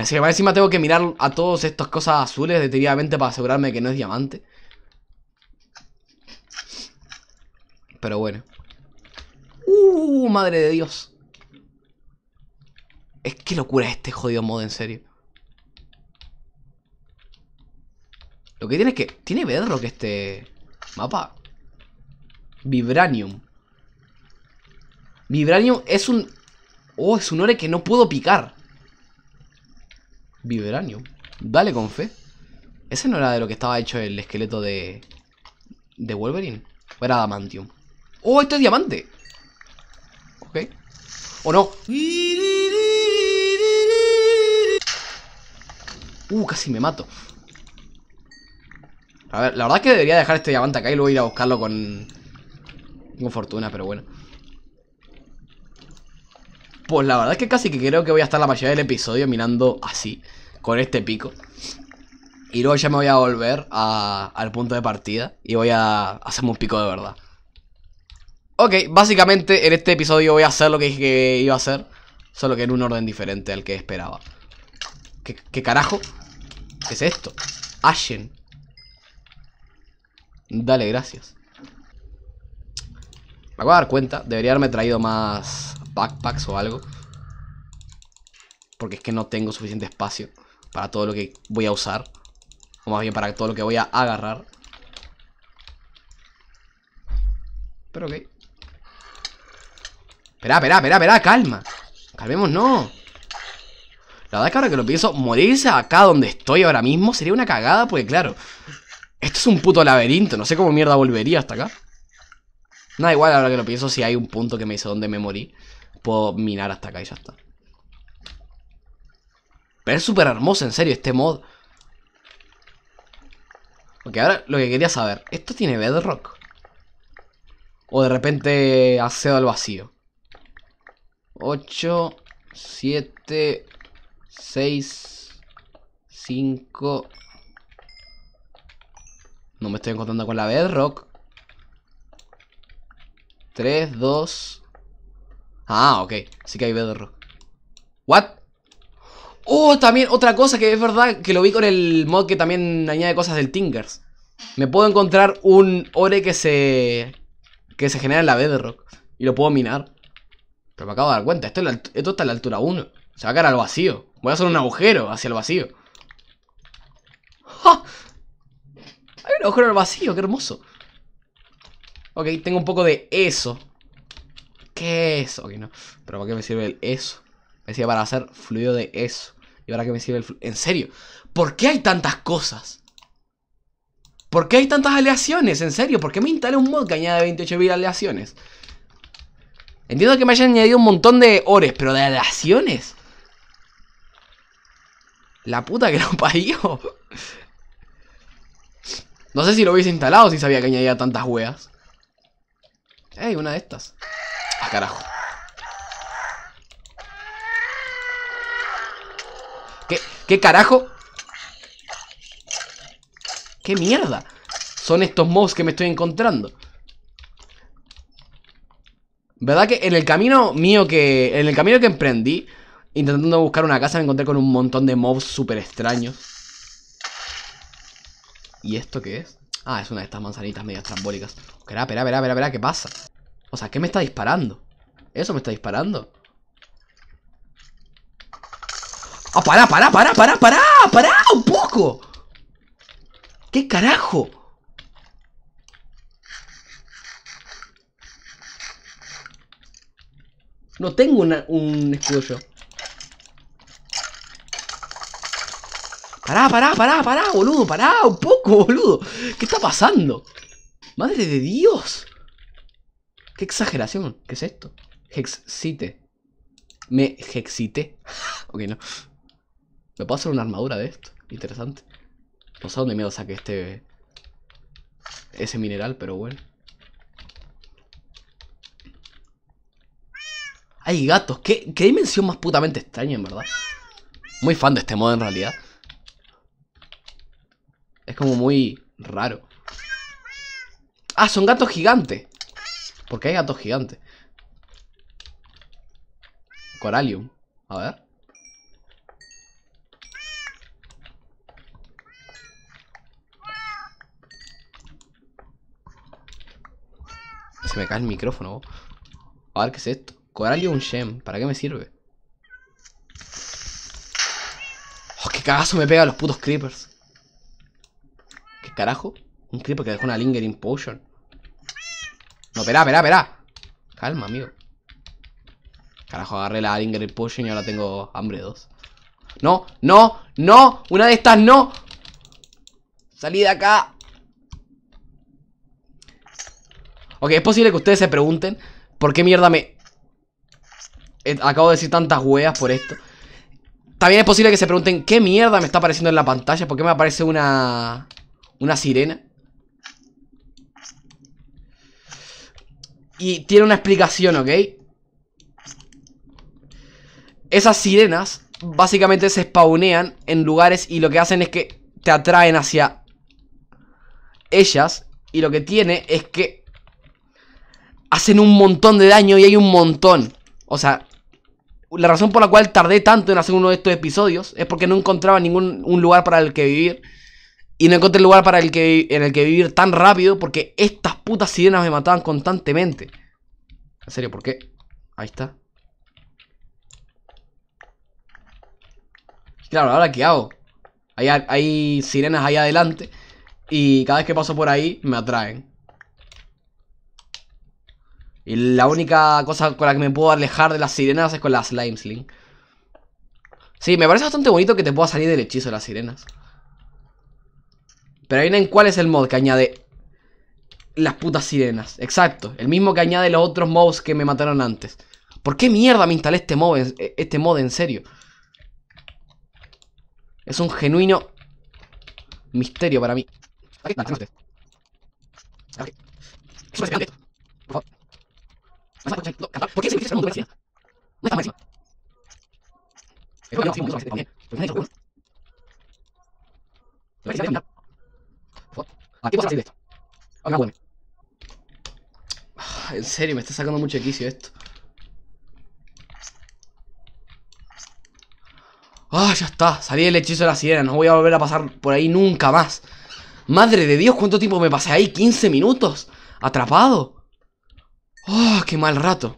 Así que encima tengo que mirar a todos estas cosas azules detenidamente para asegurarme que no es diamante. Pero bueno. ¡Uh! Madre de Dios. Es que locura este jodido mod, en serio. Lo que tiene es que... Tiene que este mapa. Vibranium. Vibranium es un... Oh, es un ore que no puedo picar. Viveranium. Dale con fe. Ese no era de lo que estaba hecho el esqueleto de... De Wolverine. era Adamantium. ¡Oh, esto es diamante! Ok. ¿O oh, no? Uh, casi me mato. A ver, la verdad es que debería dejar este diamante acá y luego ir a buscarlo con... Con fortuna, pero bueno. Pues la verdad es que casi que creo que voy a estar la mayoría del episodio mirando así, con este pico. Y luego ya me voy a volver al punto de partida y voy a hacerme un pico de verdad. Ok, básicamente en este episodio voy a hacer lo que dije que iba a hacer, solo que en un orden diferente al que esperaba. ¿Qué, carajo? ¿Qué es esto? Ashen. Dale, gracias. Me acabo de dar cuenta, debería haberme traído más backpacks o algo. Porque es que no tengo suficiente espacio para todo lo que voy a usar. O más bien para todo lo que voy a agarrar. Pero ok. Espera, espera, espera, espera, calma. Calmemos, no. La verdad es que ahora que lo pienso, morirse acá donde estoy ahora mismo sería una cagada, porque claro, esto es un puto laberinto, no sé cómo mierda volvería hasta acá. Nada, igual ahora que lo pienso, si hay un punto que me dice donde me morí. Puedo minar hasta acá y ya está. Pero es súper hermoso, en serio, este mod. Ok, ahora lo que quería saber. ¿Esto tiene bedrock? O de repente aseo al vacío. 8, 7, 6, 5... No me estoy encontrando con la bedrock. 3, 2, Ah, ok. Sí que hay Bedrock. ¿What? Oh, también otra cosa que es verdad que lo vi con el mod que también añade cosas del Tinkers. Me puedo encontrar un ore que se. que se genera en la Bedrock. Y lo puedo minar. Pero me acabo de dar cuenta, esto, está en la altura 1. Se va a caer al vacío. Voy a hacer un agujero hacia el vacío. ¡Ja! Hay un agujero en el vacío, qué hermoso. Ok, tengo un poco de eso. ¿Qué es? Ok, no. Pero ¿para qué me sirve el eso? Me decía para hacer fluido de eso. ¿Y ahora qué me sirve el fluido? En serio, ¿por qué hay tantas cosas? ¿Por qué hay tantas aleaciones? En serio, ¿por qué me instalé un mod que añade 28.000 aleaciones? Entiendo que me hayan añadido un montón de ores, pero de aleaciones. La puta que lo parió. No sé si lo hubiese instalado si sabía que añadía tantas weas. Ey, una de estas carajo. ¿Qué, qué carajo? ¿Qué mierda? Son estos mobs que me estoy encontrando. ¿Verdad que en el camino mío que... En el camino que emprendí, intentando buscar una casa, me encontré con un montón de mobs súper extraños. ¿Y esto qué es? Ah, es una de estas manzanitas medio trambólicas. Espera, espera, espera, espera, ¿qué pasa? O sea, ¿qué me está disparando? ¿Eso me está disparando? ¡Ah, para, para, para! ¡Para pará! ¡Un poco! ¿Qué carajo? No tengo un escudo yo. Pará, pará, pará, pará, boludo, pará, un poco, boludo. ¿Qué está pasando? Madre de Dios. ¡Qué exageración! ¿Qué es esto? Hexite. Me hexite ok, no. Me puedo hacer una armadura de esto. Interesante. No sé dónde miedo saqué este... Ese mineral, pero bueno. ¡Ay, gatos! ¿Qué, qué dimensión más putamente extraña, en verdad? Muy fan de este modo, en realidad. Es como muy raro. ¡Ah, son gatos gigantes! Porque hay gatos gigantes. Coralium. A ver. Se me cae el micrófono. A ver qué es esto. Coralium Gem. ¿Para qué me sirve? Oh, qué cagazo me pega los putos creepers. ¿Qué carajo? Un creeper que dejó una Lingering Potion. No, espera, espera, espera. Calma, amigo. Carajo, agarré la Inger Potion y ahora tengo hambre 2. No, no, no. Una de estas no. Salí de acá. Ok, es posible que ustedes se pregunten por qué mierda me... Eh, acabo de decir tantas hueas por esto. También es posible que se pregunten qué mierda me está apareciendo en la pantalla. ¿Por qué me aparece una... Una sirena? Y tiene una explicación, ¿ok? Esas sirenas básicamente se spawnean en lugares y lo que hacen es que te atraen hacia ellas. Y lo que tiene es que hacen un montón de daño y hay un montón. O sea, la razón por la cual tardé tanto en hacer uno de estos episodios es porque no encontraba ningún un lugar para el que vivir. Y no encontré lugar para el que, en el que vivir tan rápido porque estas putas sirenas me mataban constantemente. En serio, ¿por qué? Ahí está. Claro, ¿ahora qué hago? Hay, hay sirenas ahí adelante y cada vez que paso por ahí me atraen. Y la única cosa con la que me puedo alejar de las sirenas es con las slimesling Sí, me parece bastante bonito que te pueda salir del hechizo de las sirenas. Pero ahí no en cuál es el mod que añade las putas sirenas. Exacto, el mismo que añade los otros mobs que me mataron antes. ¿Por qué mierda me instalé este mod, este mod en serio? Es un genuino misterio para mí. ¿Por qué se No está máxima. ¿A ah, qué de esto? bueno. Ah, en serio, me está sacando mucho quicio esto. Ah, ya está. Salí del hechizo de la sirena. No voy a volver a pasar por ahí nunca más. Madre de Dios, ¿cuánto tiempo me pasé ahí? ¿15 minutos? ¿Atrapado? Ah, qué mal rato.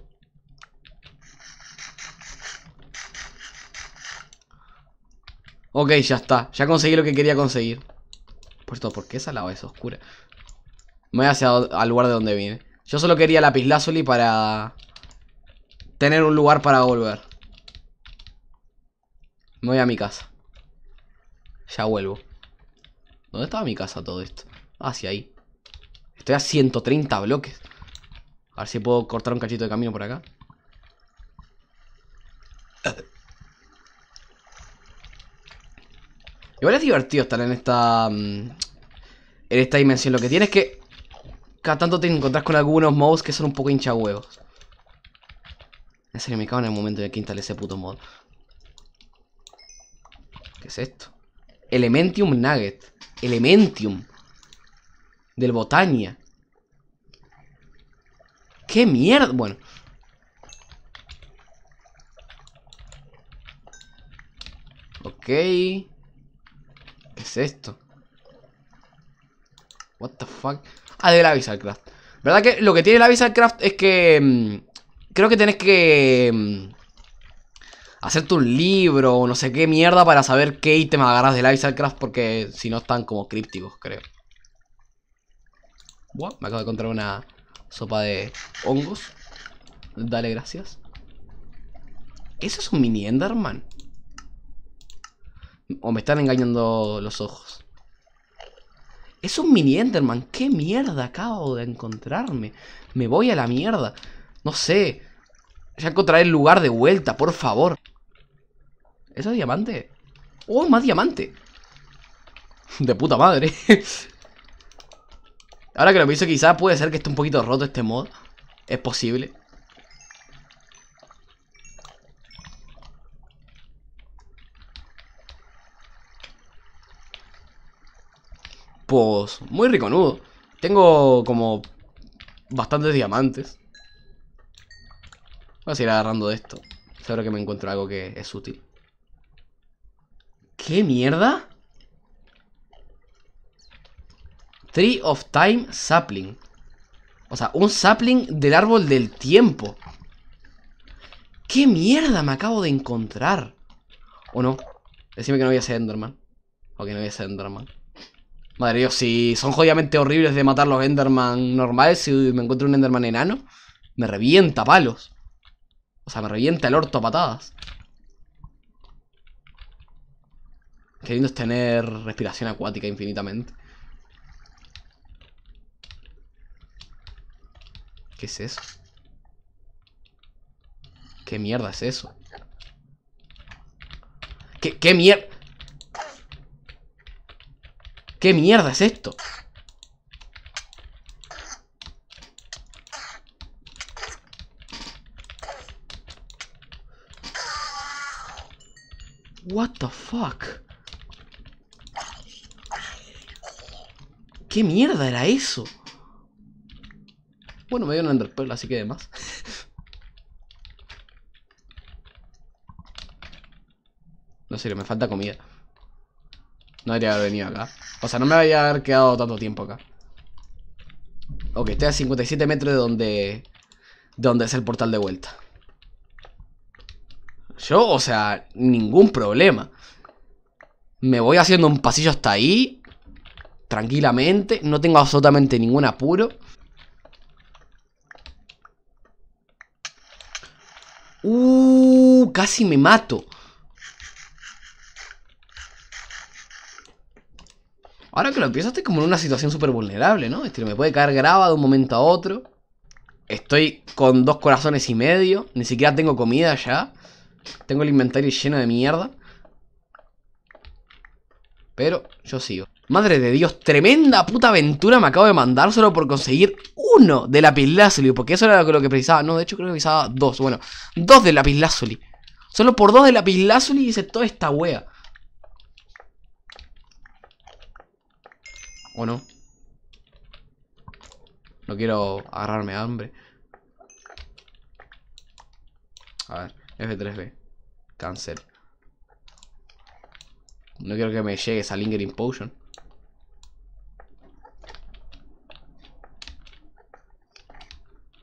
Ok, ya está. Ya conseguí lo que quería conseguir. Por esa lava es oscura? Me voy hacia al lugar de donde vine. Yo solo quería la Lazuli para... Tener un lugar para volver. Me voy a mi casa. Ya vuelvo. ¿Dónde estaba mi casa todo esto? Hacia ah, ahí. Estoy a 130 bloques. A ver si puedo cortar un cachito de camino por acá. Igual es divertido estar en esta... Mm, en esta dimensión. Lo que tienes es que... Cada tanto te encontrás con algunos mods que son un poco hinchahuevos. En serio, me cago en el momento de que instale ese puto mod. ¿Qué es esto? Elementium Nugget. Elementium. Del Botania. ¡Qué mierda! Bueno. Ok. ¿Qué es esto? What the fuck? Ah, de la Craft. ¿Verdad que lo que tiene la Craft es que... Mm, creo que tenés que... Mm, hacerte un libro o no sé qué mierda para saber qué ítem agarras de la Craft porque si no están como crípticos, creo. Buah, me acabo de encontrar una sopa de hongos. Dale, gracias. ¿Eso es un mini Enderman? O me están engañando los ojos. Es un mini Enderman. ¿Qué mierda acabo de encontrarme? Me voy a la mierda. No sé. Ya encontraré el lugar de vuelta, por favor. ¿Eso es diamante? ¡Oh, más diamante! De puta madre. Ahora que lo pienso, quizás puede ser que esté un poquito roto este mod. Es posible. muy riconudo. Tengo como bastantes diamantes. Voy a seguir agarrando de esto. Seguro que me encuentro algo que es útil. ¿Qué mierda? Tree of Time Sapling. O sea, un sapling del árbol del tiempo. ¿Qué mierda me acabo de encontrar? ¿O no? Decime que no voy a ser Enderman. O que no voy a ser Enderman. Madre Dios, si son jodidamente horribles de matar los Enderman normales, si me encuentro un Enderman enano, me revienta palos. O sea, me revienta el orto a patadas. Qué lindo es tener respiración acuática infinitamente. ¿Qué es eso? ¿Qué mierda es eso? ¿Qué, qué mierda? ¿Qué mierda es esto? What the fuck? ¿Qué mierda era eso? Bueno, me dio un Enderpearl, así que demás no sé me falta comida. No debería haber venido acá. O sea, no me voy a haber quedado tanto tiempo acá. Ok, estoy a 57 metros de donde, de donde es el portal de vuelta. Yo, o sea, ningún problema. Me voy haciendo un pasillo hasta ahí. Tranquilamente. No tengo absolutamente ningún apuro. Uh, casi me mato. Ahora que lo empiezo estoy como en una situación súper vulnerable, ¿no? Este, me puede caer grava de un momento a otro. Estoy con dos corazones y medio. Ni siquiera tengo comida ya. Tengo el inventario lleno de mierda. Pero yo sigo. Madre de Dios, tremenda puta aventura me acabo de mandar solo por conseguir uno de pizlazuli. Porque eso era lo que precisaba. No, de hecho creo que precisaba dos. Bueno, dos de Lazuli Solo por dos de y hice toda esta wea. ¿O no? No quiero agarrarme hambre. A ver, F3B. Cancel. No quiero que me llegue esa Lingering Potion.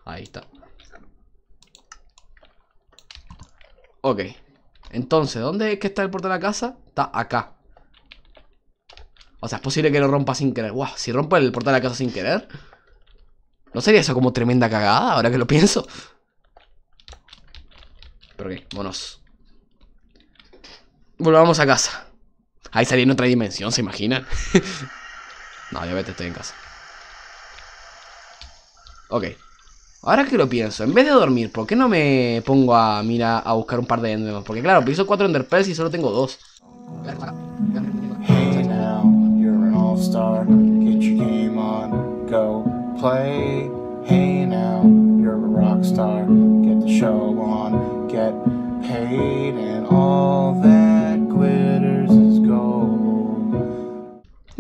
Ahí está. Ok. Entonces, ¿dónde es que está el portal la casa? Está acá. O sea, es posible que lo rompa sin querer. Wow, si rompo el portal de casa sin querer. ¿No sería eso como tremenda cagada ahora que lo pienso? Pero qué, vámonos Volvamos a casa. Ahí salí en otra dimensión, ¿se imaginan? no, ya vete, estoy en casa. Ok. Ahora que lo pienso, en vez de dormir, ¿por qué no me pongo a mirar a buscar un par de endermans? Porque claro, piso cuatro enderpearls y solo tengo dos play.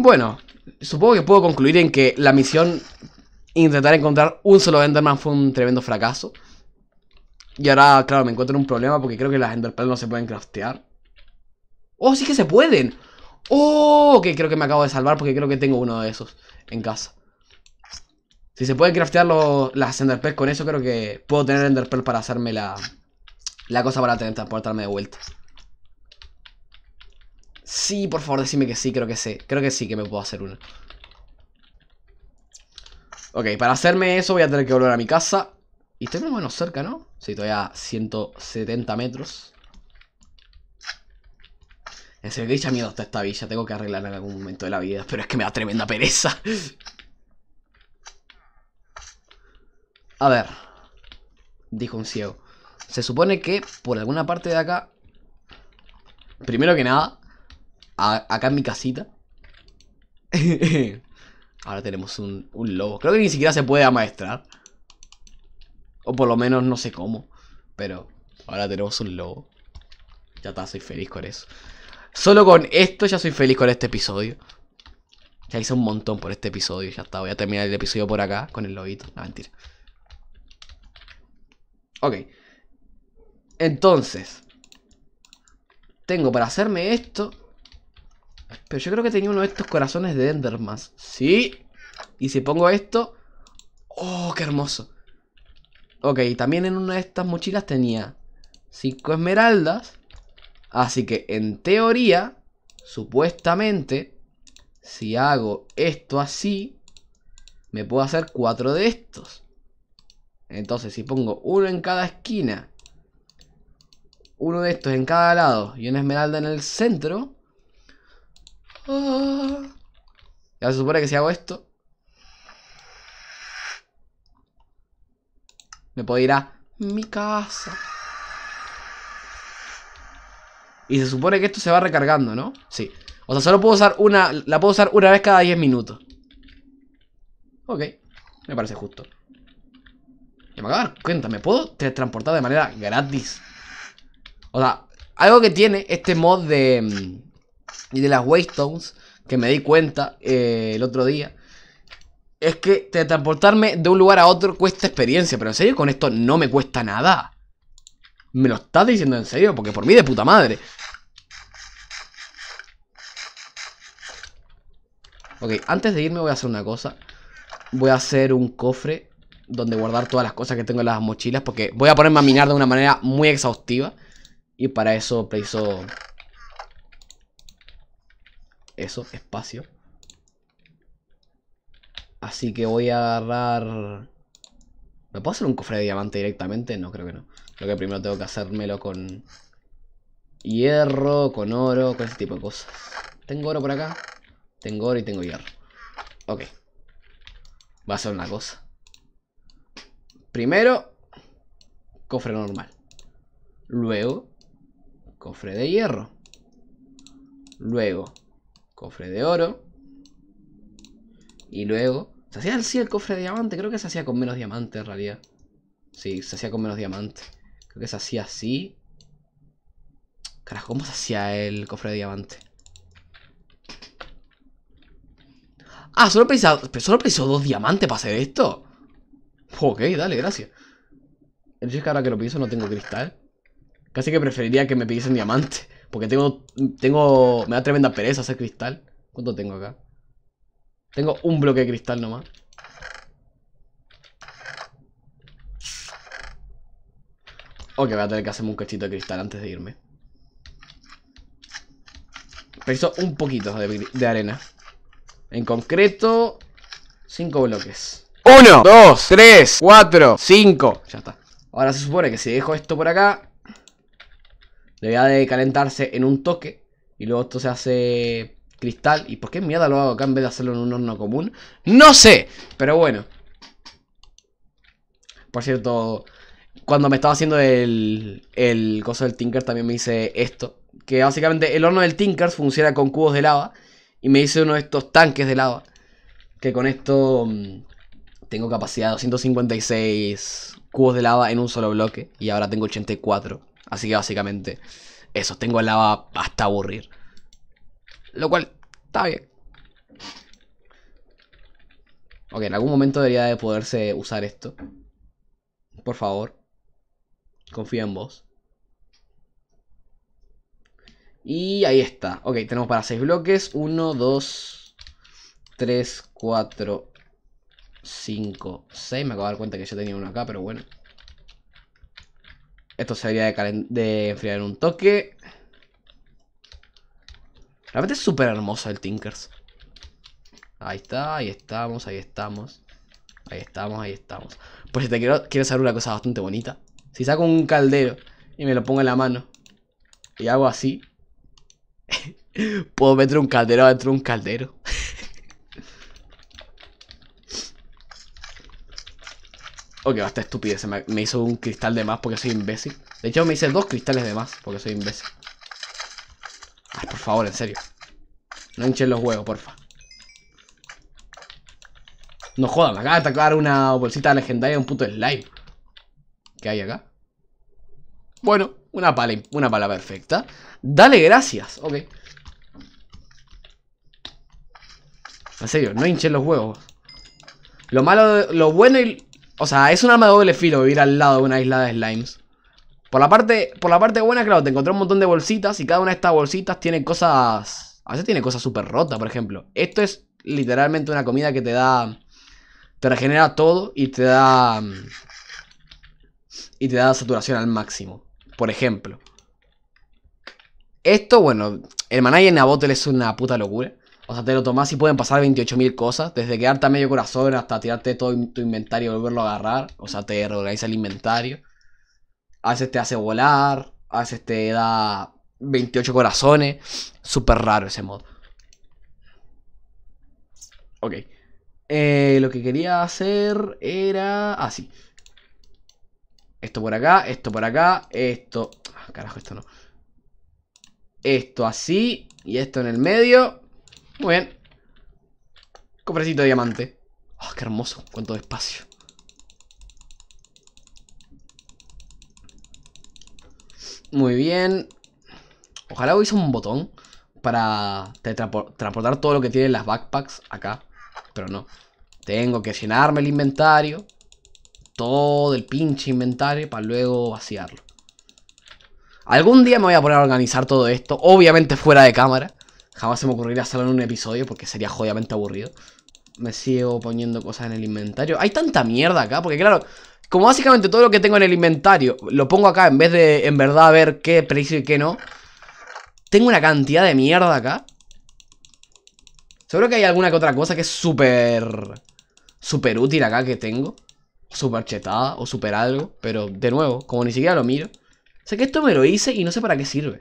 Bueno, supongo que puedo concluir en que la misión intentar encontrar un solo Enderman fue un tremendo fracaso. Y ahora, claro, me encuentro en un problema porque creo que las Enderpearls no se pueden craftear. ¡Oh, sí que se pueden! ¡Oh! Ok, creo que me acabo de salvar porque creo que tengo uno de esos en casa. Si se pueden craftear las enderpearls con eso, creo que puedo tener enderpearls para hacerme la, la cosa para transportarme de vuelta. Sí, por favor, decime que sí, creo que sí. Creo que sí que me puedo hacer una. Ok, para hacerme eso voy a tener que volver a mi casa. Y estoy más o menos cerca, ¿no? Sí, todavía 170 metros. En serio, que echa miedo hasta esta villa, tengo que arreglarla en algún momento de la vida, pero es que me da tremenda pereza. A ver, dijo un ciego. Se supone que por alguna parte de acá, primero que nada, acá en mi casita, ahora tenemos un, un lobo. Creo que ni siquiera se puede amaestrar. O por lo menos no sé cómo, pero ahora tenemos un lobo. Ya está, soy feliz con eso. Solo con esto ya soy feliz con este episodio. Ya hice un montón por este episodio. Ya está, voy a terminar el episodio por acá con el lobito. No, mentira. Ok. Entonces. Tengo para hacerme esto. Pero yo creo que tenía uno de estos corazones de Endermas. Sí. Y si pongo esto. Oh, qué hermoso. Ok, también en una de estas mochilas tenía Cinco esmeraldas. Así que en teoría, supuestamente, si hago esto así, me puedo hacer cuatro de estos. Entonces, si pongo uno en cada esquina, uno de estos en cada lado y una esmeralda en el centro, ah, ya se supone que si hago esto, me puedo ir a mi casa. Y se supone que esto se va recargando, ¿no? Sí. O sea, solo puedo usar una... La puedo usar una vez cada 10 minutos. Ok. Me parece justo. Y me acabo de dar cuenta, me puedo teletransportar de manera gratis. O sea, algo que tiene este mod de... Y mm, de las Waystones, que me di cuenta eh, el otro día, es que teletransportarme de un lugar a otro cuesta experiencia. Pero en serio, con esto no me cuesta nada. ¿Me lo estás diciendo en serio? Porque por mí de puta madre. Ok, antes de irme voy a hacer una cosa. Voy a hacer un cofre donde guardar todas las cosas que tengo en las mochilas. Porque voy a ponerme a minar de una manera muy exhaustiva. Y para eso preciso... Eso, espacio. Así que voy a agarrar... ¿Me puedo hacer un cofre de diamante directamente? No, creo que no. Creo que primero tengo que hacérmelo con hierro, con oro, con ese tipo de cosas. ¿Tengo oro por acá? Tengo oro y tengo hierro. Ok. Va a ser una cosa. Primero, cofre normal. Luego, cofre de hierro. Luego, cofre de oro. Y luego, se hacía así el cofre de diamante. Creo que se hacía con menos diamante en realidad. Sí, se hacía con menos diamante. Creo que se hacía así. Carajo, ¿cómo se hacía el cofre de diamante? Ah, solo he solo dos diamantes para hacer esto. Ok, dale, gracias. Entonces, es que ahora que lo pienso no tengo cristal. Casi que preferiría que me pidiesen diamante. Porque tengo, tengo... Me da tremenda pereza hacer cristal. ¿Cuánto tengo acá? Tengo un bloque de cristal nomás. Ok, voy a tener que hacerme un cachito de cristal antes de irme. Preciso un poquito de arena. En concreto, 5 bloques. 1, 2, 3, 4, 5. Ya está. Ahora se supone que si dejo esto por acá, debería de calentarse en un toque. Y luego esto se hace cristal. ¿Y por qué mierda lo hago acá en vez de hacerlo en un horno común? No sé, pero bueno. Por cierto, cuando me estaba haciendo el, el coso del Tinker también me hice esto. Que básicamente el horno del Tinker funciona con cubos de lava y me hice uno de estos tanques de lava. Que con esto mm, tengo capacidad de 256 cubos de lava en un solo bloque. Y ahora tengo 84. Así que básicamente eso, tengo lava hasta aburrir. Lo cual está bien. Ok, en algún momento debería de poderse usar esto. Por favor. Confío en vos. Y ahí está. Ok, tenemos para 6 bloques. 1, 2, 3, 4, 5, 6. Me acabo de dar cuenta que yo tenía uno acá, pero bueno. Esto sería de, enfriar en un toque. Realmente es súper hermoso el Tinkers. Ahí está, ahí estamos, ahí estamos. Ahí estamos, ahí estamos. pues si te quiero, quiero saber una cosa bastante bonita. Si saco un caldero y me lo pongo en la mano y hago así, Puedo meter un caldero dentro de un caldero. ok, basta estupidez. Me, hizo un cristal de más porque soy imbécil. De hecho, me hice dos cristales de más porque soy imbécil. Ay, por favor, en serio. No hinchen los huevos, porfa. No jodan, me acaba de atacar una bolsita legendaria un puto slime. ¿Qué hay acá? Bueno, una pala, una pala perfecta. Dale gracias. Ok. En serio, no hinchen los huevos. Lo malo, lo bueno y... O sea, es un arma de doble filo vivir al lado de una isla de slimes. Por la parte, por la parte buena, claro, te encontré un montón de bolsitas y cada una de estas bolsitas tiene cosas... A veces tiene cosas súper rotas, por ejemplo. Esto es literalmente una comida que te da... Te regenera todo y te da... Y te da saturación al máximo por ejemplo. Esto, bueno, el maná en Nabotel es una puta locura. O sea, te lo tomas y pueden pasar 28.000 cosas. Desde quedarte a medio corazón hasta tirarte todo tu inventario y volverlo a agarrar. O sea, te reorganiza el inventario. A veces te hace volar. A veces te da 28 corazones. Súper raro ese modo. Ok. Eh, lo que quería hacer era así. Ah, esto por acá, esto por acá, esto... Ah, carajo, esto no. Esto así y esto en el medio. Muy bien. Cofrecito de diamante. Ah, qué hermoso, cuánto espacio. Muy bien. Ojalá hubiese un botón para transportar todo lo que tienen las backpacks acá. Pero no. Tengo que llenarme el inventario todo el pinche inventario para luego vaciarlo. Algún día me voy a poner a organizar todo esto, obviamente fuera de cámara. Jamás se me ocurriría hacerlo en un episodio porque sería jodidamente aburrido. Me sigo poniendo cosas en el inventario. Hay tanta mierda acá, porque claro, como básicamente todo lo que tengo en el inventario lo pongo acá en vez de en verdad ver qué precio y qué no. Tengo una cantidad de mierda acá. Seguro que hay alguna que otra cosa que es súper... Súper útil acá que tengo super chetada o super algo, pero de nuevo, como ni siquiera lo miro. Sé que esto me lo hice y no sé para qué sirve.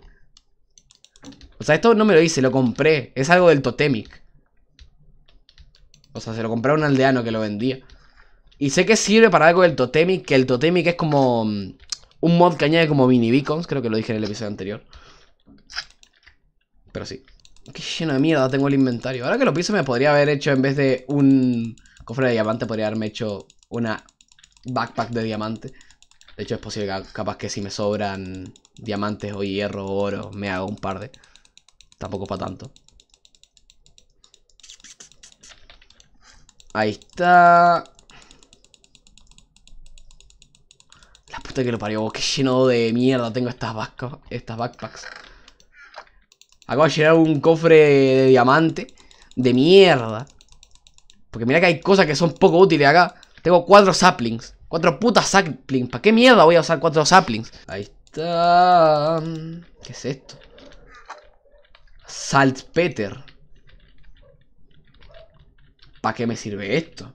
O sea, esto no me lo hice, lo compré. Es algo del Totemic. O sea, se lo compré a un aldeano que lo vendía. Y sé que sirve para algo del Totemic, que el Totemic es como mm, un mod que añade como mini beacons, creo que lo dije en el episodio anterior. Pero sí. Qué lleno de mierda tengo el inventario. Ahora que lo pienso me podría haber hecho en vez de un cofre de diamante, podría haberme hecho una backpack de diamante. De hecho, es posible que capaz que si me sobran diamantes o hierro o oro, me hago un par de. Tampoco para tanto. Ahí está. La puta que lo parió. Que lleno de mierda tengo estas, estas backpacks. Acabo de llenar un cofre de diamante. De mierda. Porque mira que hay cosas que son poco útiles acá. Tengo cuatro saplings. Cuatro putas saplings. ¿Para qué mierda voy a usar cuatro saplings? Ahí está. ¿Qué es esto? Saltpeter. ¿Para qué me sirve esto?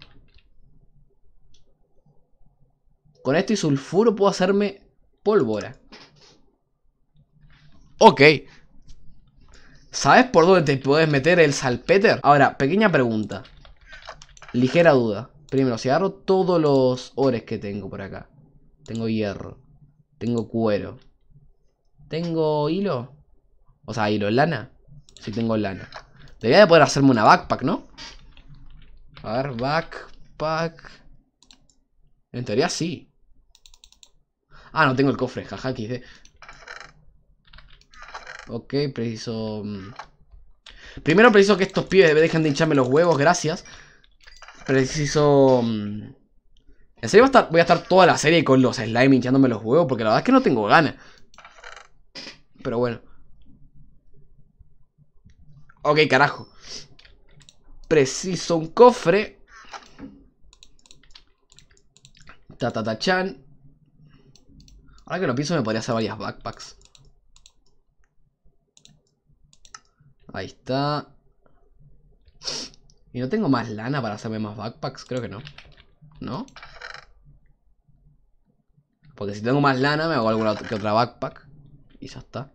Con esto y sulfuro puedo hacerme pólvora. Ok. ¿Sabes por dónde te puedes meter el salpeter? Ahora, pequeña pregunta. Ligera duda. Primero, si agarro todos los ores que tengo por acá. Tengo hierro. Tengo cuero. ¿Tengo hilo? O sea, hilo, lana. Si sí, tengo lana. Debería de poder hacerme una backpack, ¿no? A ver, backpack. En teoría sí. Ah, no tengo el cofre, jaja, aquí Ok, preciso. Mm. Primero preciso que estos pibes dejen de hincharme los huevos, gracias preciso... Mm, en serio voy a, estar, toda la serie con los slime hinchándome los huevos porque la verdad es que no tengo ganas. Pero bueno. Ok, carajo. Preciso un cofre. Tatatachan. Ahora que lo pienso me podría hacer varias backpacks. Ahí está. Y no tengo más lana para hacerme más backpacks, creo que no. ¿No? Porque si tengo más lana me hago alguna que otra backpack. Y ya está.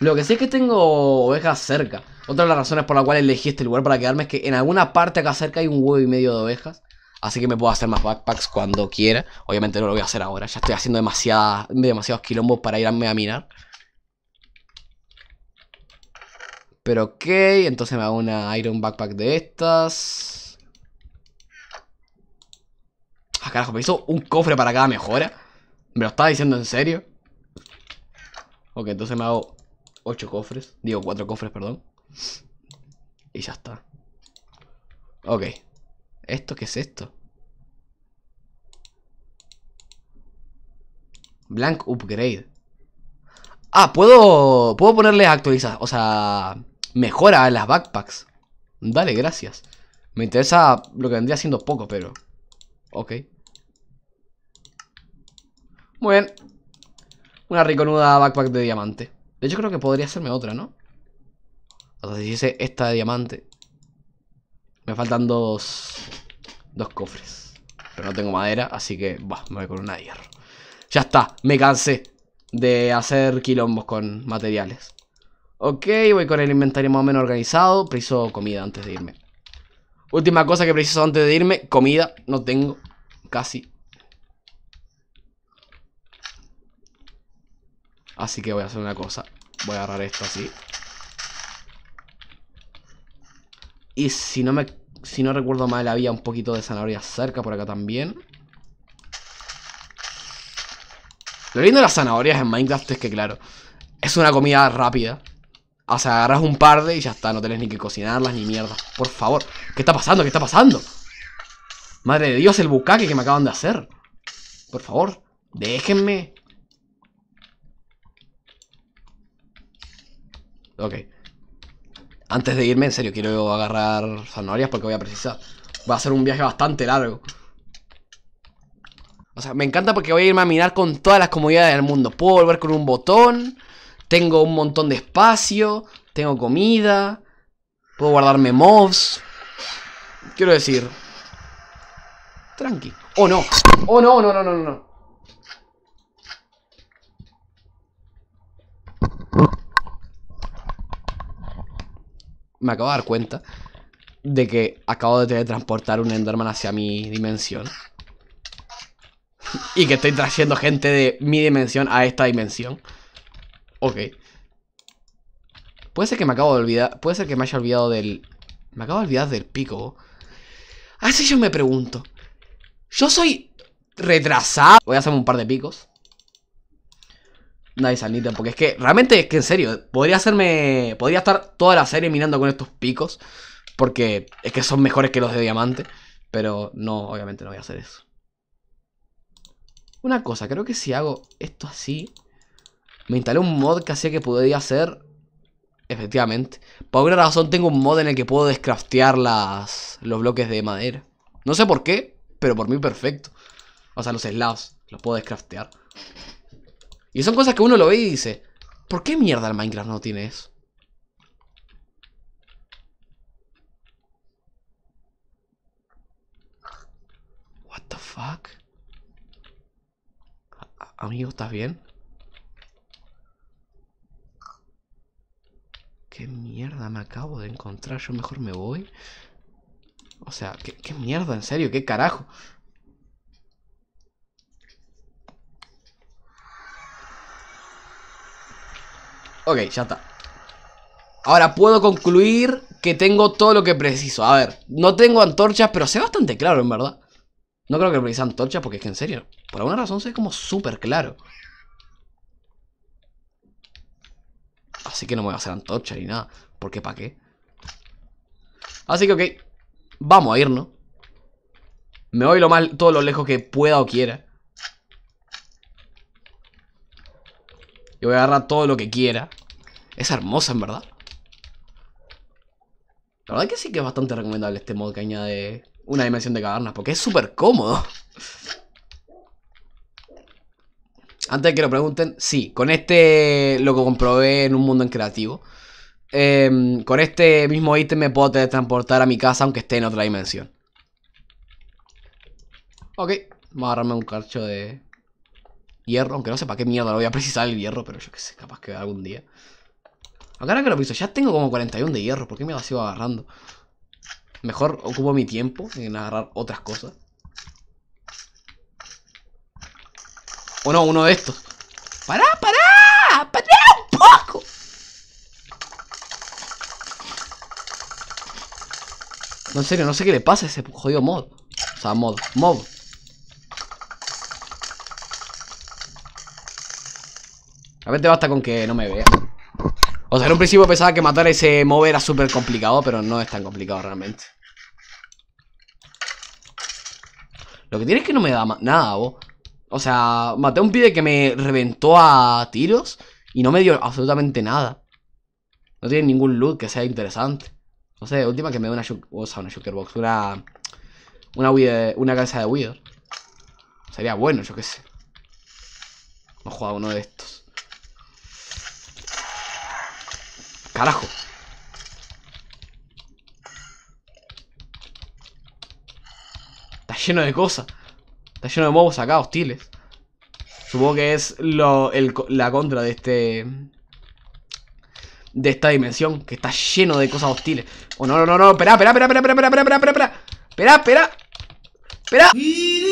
Lo que sí es que tengo ovejas cerca. Otra de las razones por la cual elegí este lugar para quedarme es que en alguna parte acá cerca hay un huevo y medio de ovejas. Así que me puedo hacer más backpacks cuando quiera. Obviamente no lo voy a hacer ahora. Ya estoy haciendo demasiados quilombos para irme a minar. Pero ok, entonces me hago una Iron Backpack de estas. Ah, carajo, me hizo un cofre para cada mejora. ¿Me lo estaba diciendo en serio? Ok, entonces me hago 8 cofres. Digo, 4 cofres, perdón. Y ya está. Ok. ¿Esto qué es esto? Blank Upgrade. Ah, puedo. Puedo ponerle actualizar. O sea. Mejora las backpacks. Dale, gracias. Me interesa lo que vendría siendo poco, pero... Ok. Muy bien. Una riconuda backpack de diamante. De hecho creo que podría hacerme otra, ¿no? O si hice esta de diamante. Me faltan dos... Dos cofres. Pero no tengo madera, así que... va me voy con una de hierro. Ya está, me cansé de hacer quilombos con materiales. Ok, voy con el inventario más o menos organizado. Preciso comida antes de irme. Última cosa que preciso antes de irme. Comida. No tengo. Casi. Así que voy a hacer una cosa. Voy a agarrar esto así. Y si no me... Si no recuerdo mal, había un poquito de zanahorias cerca por acá también. Lo lindo de las zanahorias en Minecraft es que, claro, es una comida rápida. O sea, agarras un par de y ya está, no tenés ni que cocinarlas ni mierda. Por favor, ¿qué está pasando? ¿Qué está pasando? Madre de Dios, el bucaque que me acaban de hacer. Por favor, déjenme. Ok. Antes de irme, en serio, quiero agarrar zanahorias porque voy a precisar. Va a ser un viaje bastante largo. O sea, me encanta porque voy a irme a minar con todas las comodidades del mundo. Puedo volver con un botón. Tengo un montón de espacio, tengo comida, puedo guardarme mobs. Quiero decir, tranqui. Oh no, oh no, no, no, no, no. Me acabo de dar cuenta de que acabo de teletransportar un Enderman hacia mi dimensión. y que estoy trayendo gente de mi dimensión a esta dimensión. Ok. Puede ser que me acabo de olvidar. Puede ser que me haya olvidado del. Me acabo de olvidar del pico. Así ah, yo me pregunto. Yo soy retrasado. Voy a hacerme un par de picos. Nice, Anita, porque es que realmente es que en serio, podría hacerme. Podría estar toda la serie mirando con estos picos. Porque es que son mejores que los de diamante. Pero no, obviamente no voy a hacer eso. Una cosa, creo que si hago esto así. Me instalé un mod que hacía que podría hacer. Efectivamente. Por alguna razón tengo un mod en el que puedo descraftear las, los bloques de madera. No sé por qué, pero por mí perfecto. O sea, los slabs. Los puedo descraftear. Y son cosas que uno lo ve y dice. ¿Por qué mierda el Minecraft no tiene eso? What the fuck? Amigo, ¿estás bien? ¿Qué mierda me acabo de encontrar? Yo mejor me voy. O sea, ¿qué, mierda? ¿En serio? ¿Qué carajo? Ok, ya está. Ahora puedo concluir que tengo todo lo que preciso. A ver, no tengo antorchas, pero sé bastante claro, en verdad. No creo que precise antorchas porque es que en serio, por alguna razón sé como súper claro. Así que no me voy a hacer antorcha ni nada. Porque para qué. Así que ok. Vamos a irnos. Me voy lo mal, todo lo lejos que pueda o quiera. Y voy a agarrar todo lo que quiera. Es hermosa, en verdad. La verdad que sí que es bastante recomendable este mod que añade una dimensión de cavernas. Porque es súper cómodo. Antes de que lo pregunten, sí, con este lo que comprobé en un mundo en creativo. Em, con este mismo ítem me puedo teletransportar a mi casa aunque esté en otra dimensión. Ok, vamos a agarrarme un carcho de hierro, aunque no sé para qué mierda lo voy a precisar el hierro, pero yo qué sé, capaz que algún día. Acá ahora que lo piso, ya tengo como 41 de hierro, ¿por qué me las sigo agarrando? Mejor ocupo mi tiempo en agarrar otras cosas. O no, uno de estos. ¡Pará, para para para un poco! No, en serio, no sé qué le pasa a ese jodido mod. O sea, mod. Mod. A ver, te basta con que no me vea. O sea, en un principio pensaba que matar a ese mob era súper complicado, pero no es tan complicado realmente. Lo que tienes es que no me da nada, vos. O sea, maté a un pibe que me reventó a tiros y no me dio absolutamente nada. No tiene ningún loot que sea interesante. No sé, última que me dé una, o sea, una Box, una. Una, una cabeza de Wither. Sería bueno, yo qué sé. No he jugado uno de estos. Carajo. Está lleno de cosas. Está lleno de mobos acá, hostiles. Supongo que es lo, la contra de este... De esta dimensión, que está lleno de cosas hostiles. Oh, no, no, no, no, espera, espera, espera, espera, espera, espera, espera, espera, espera, espera, espera.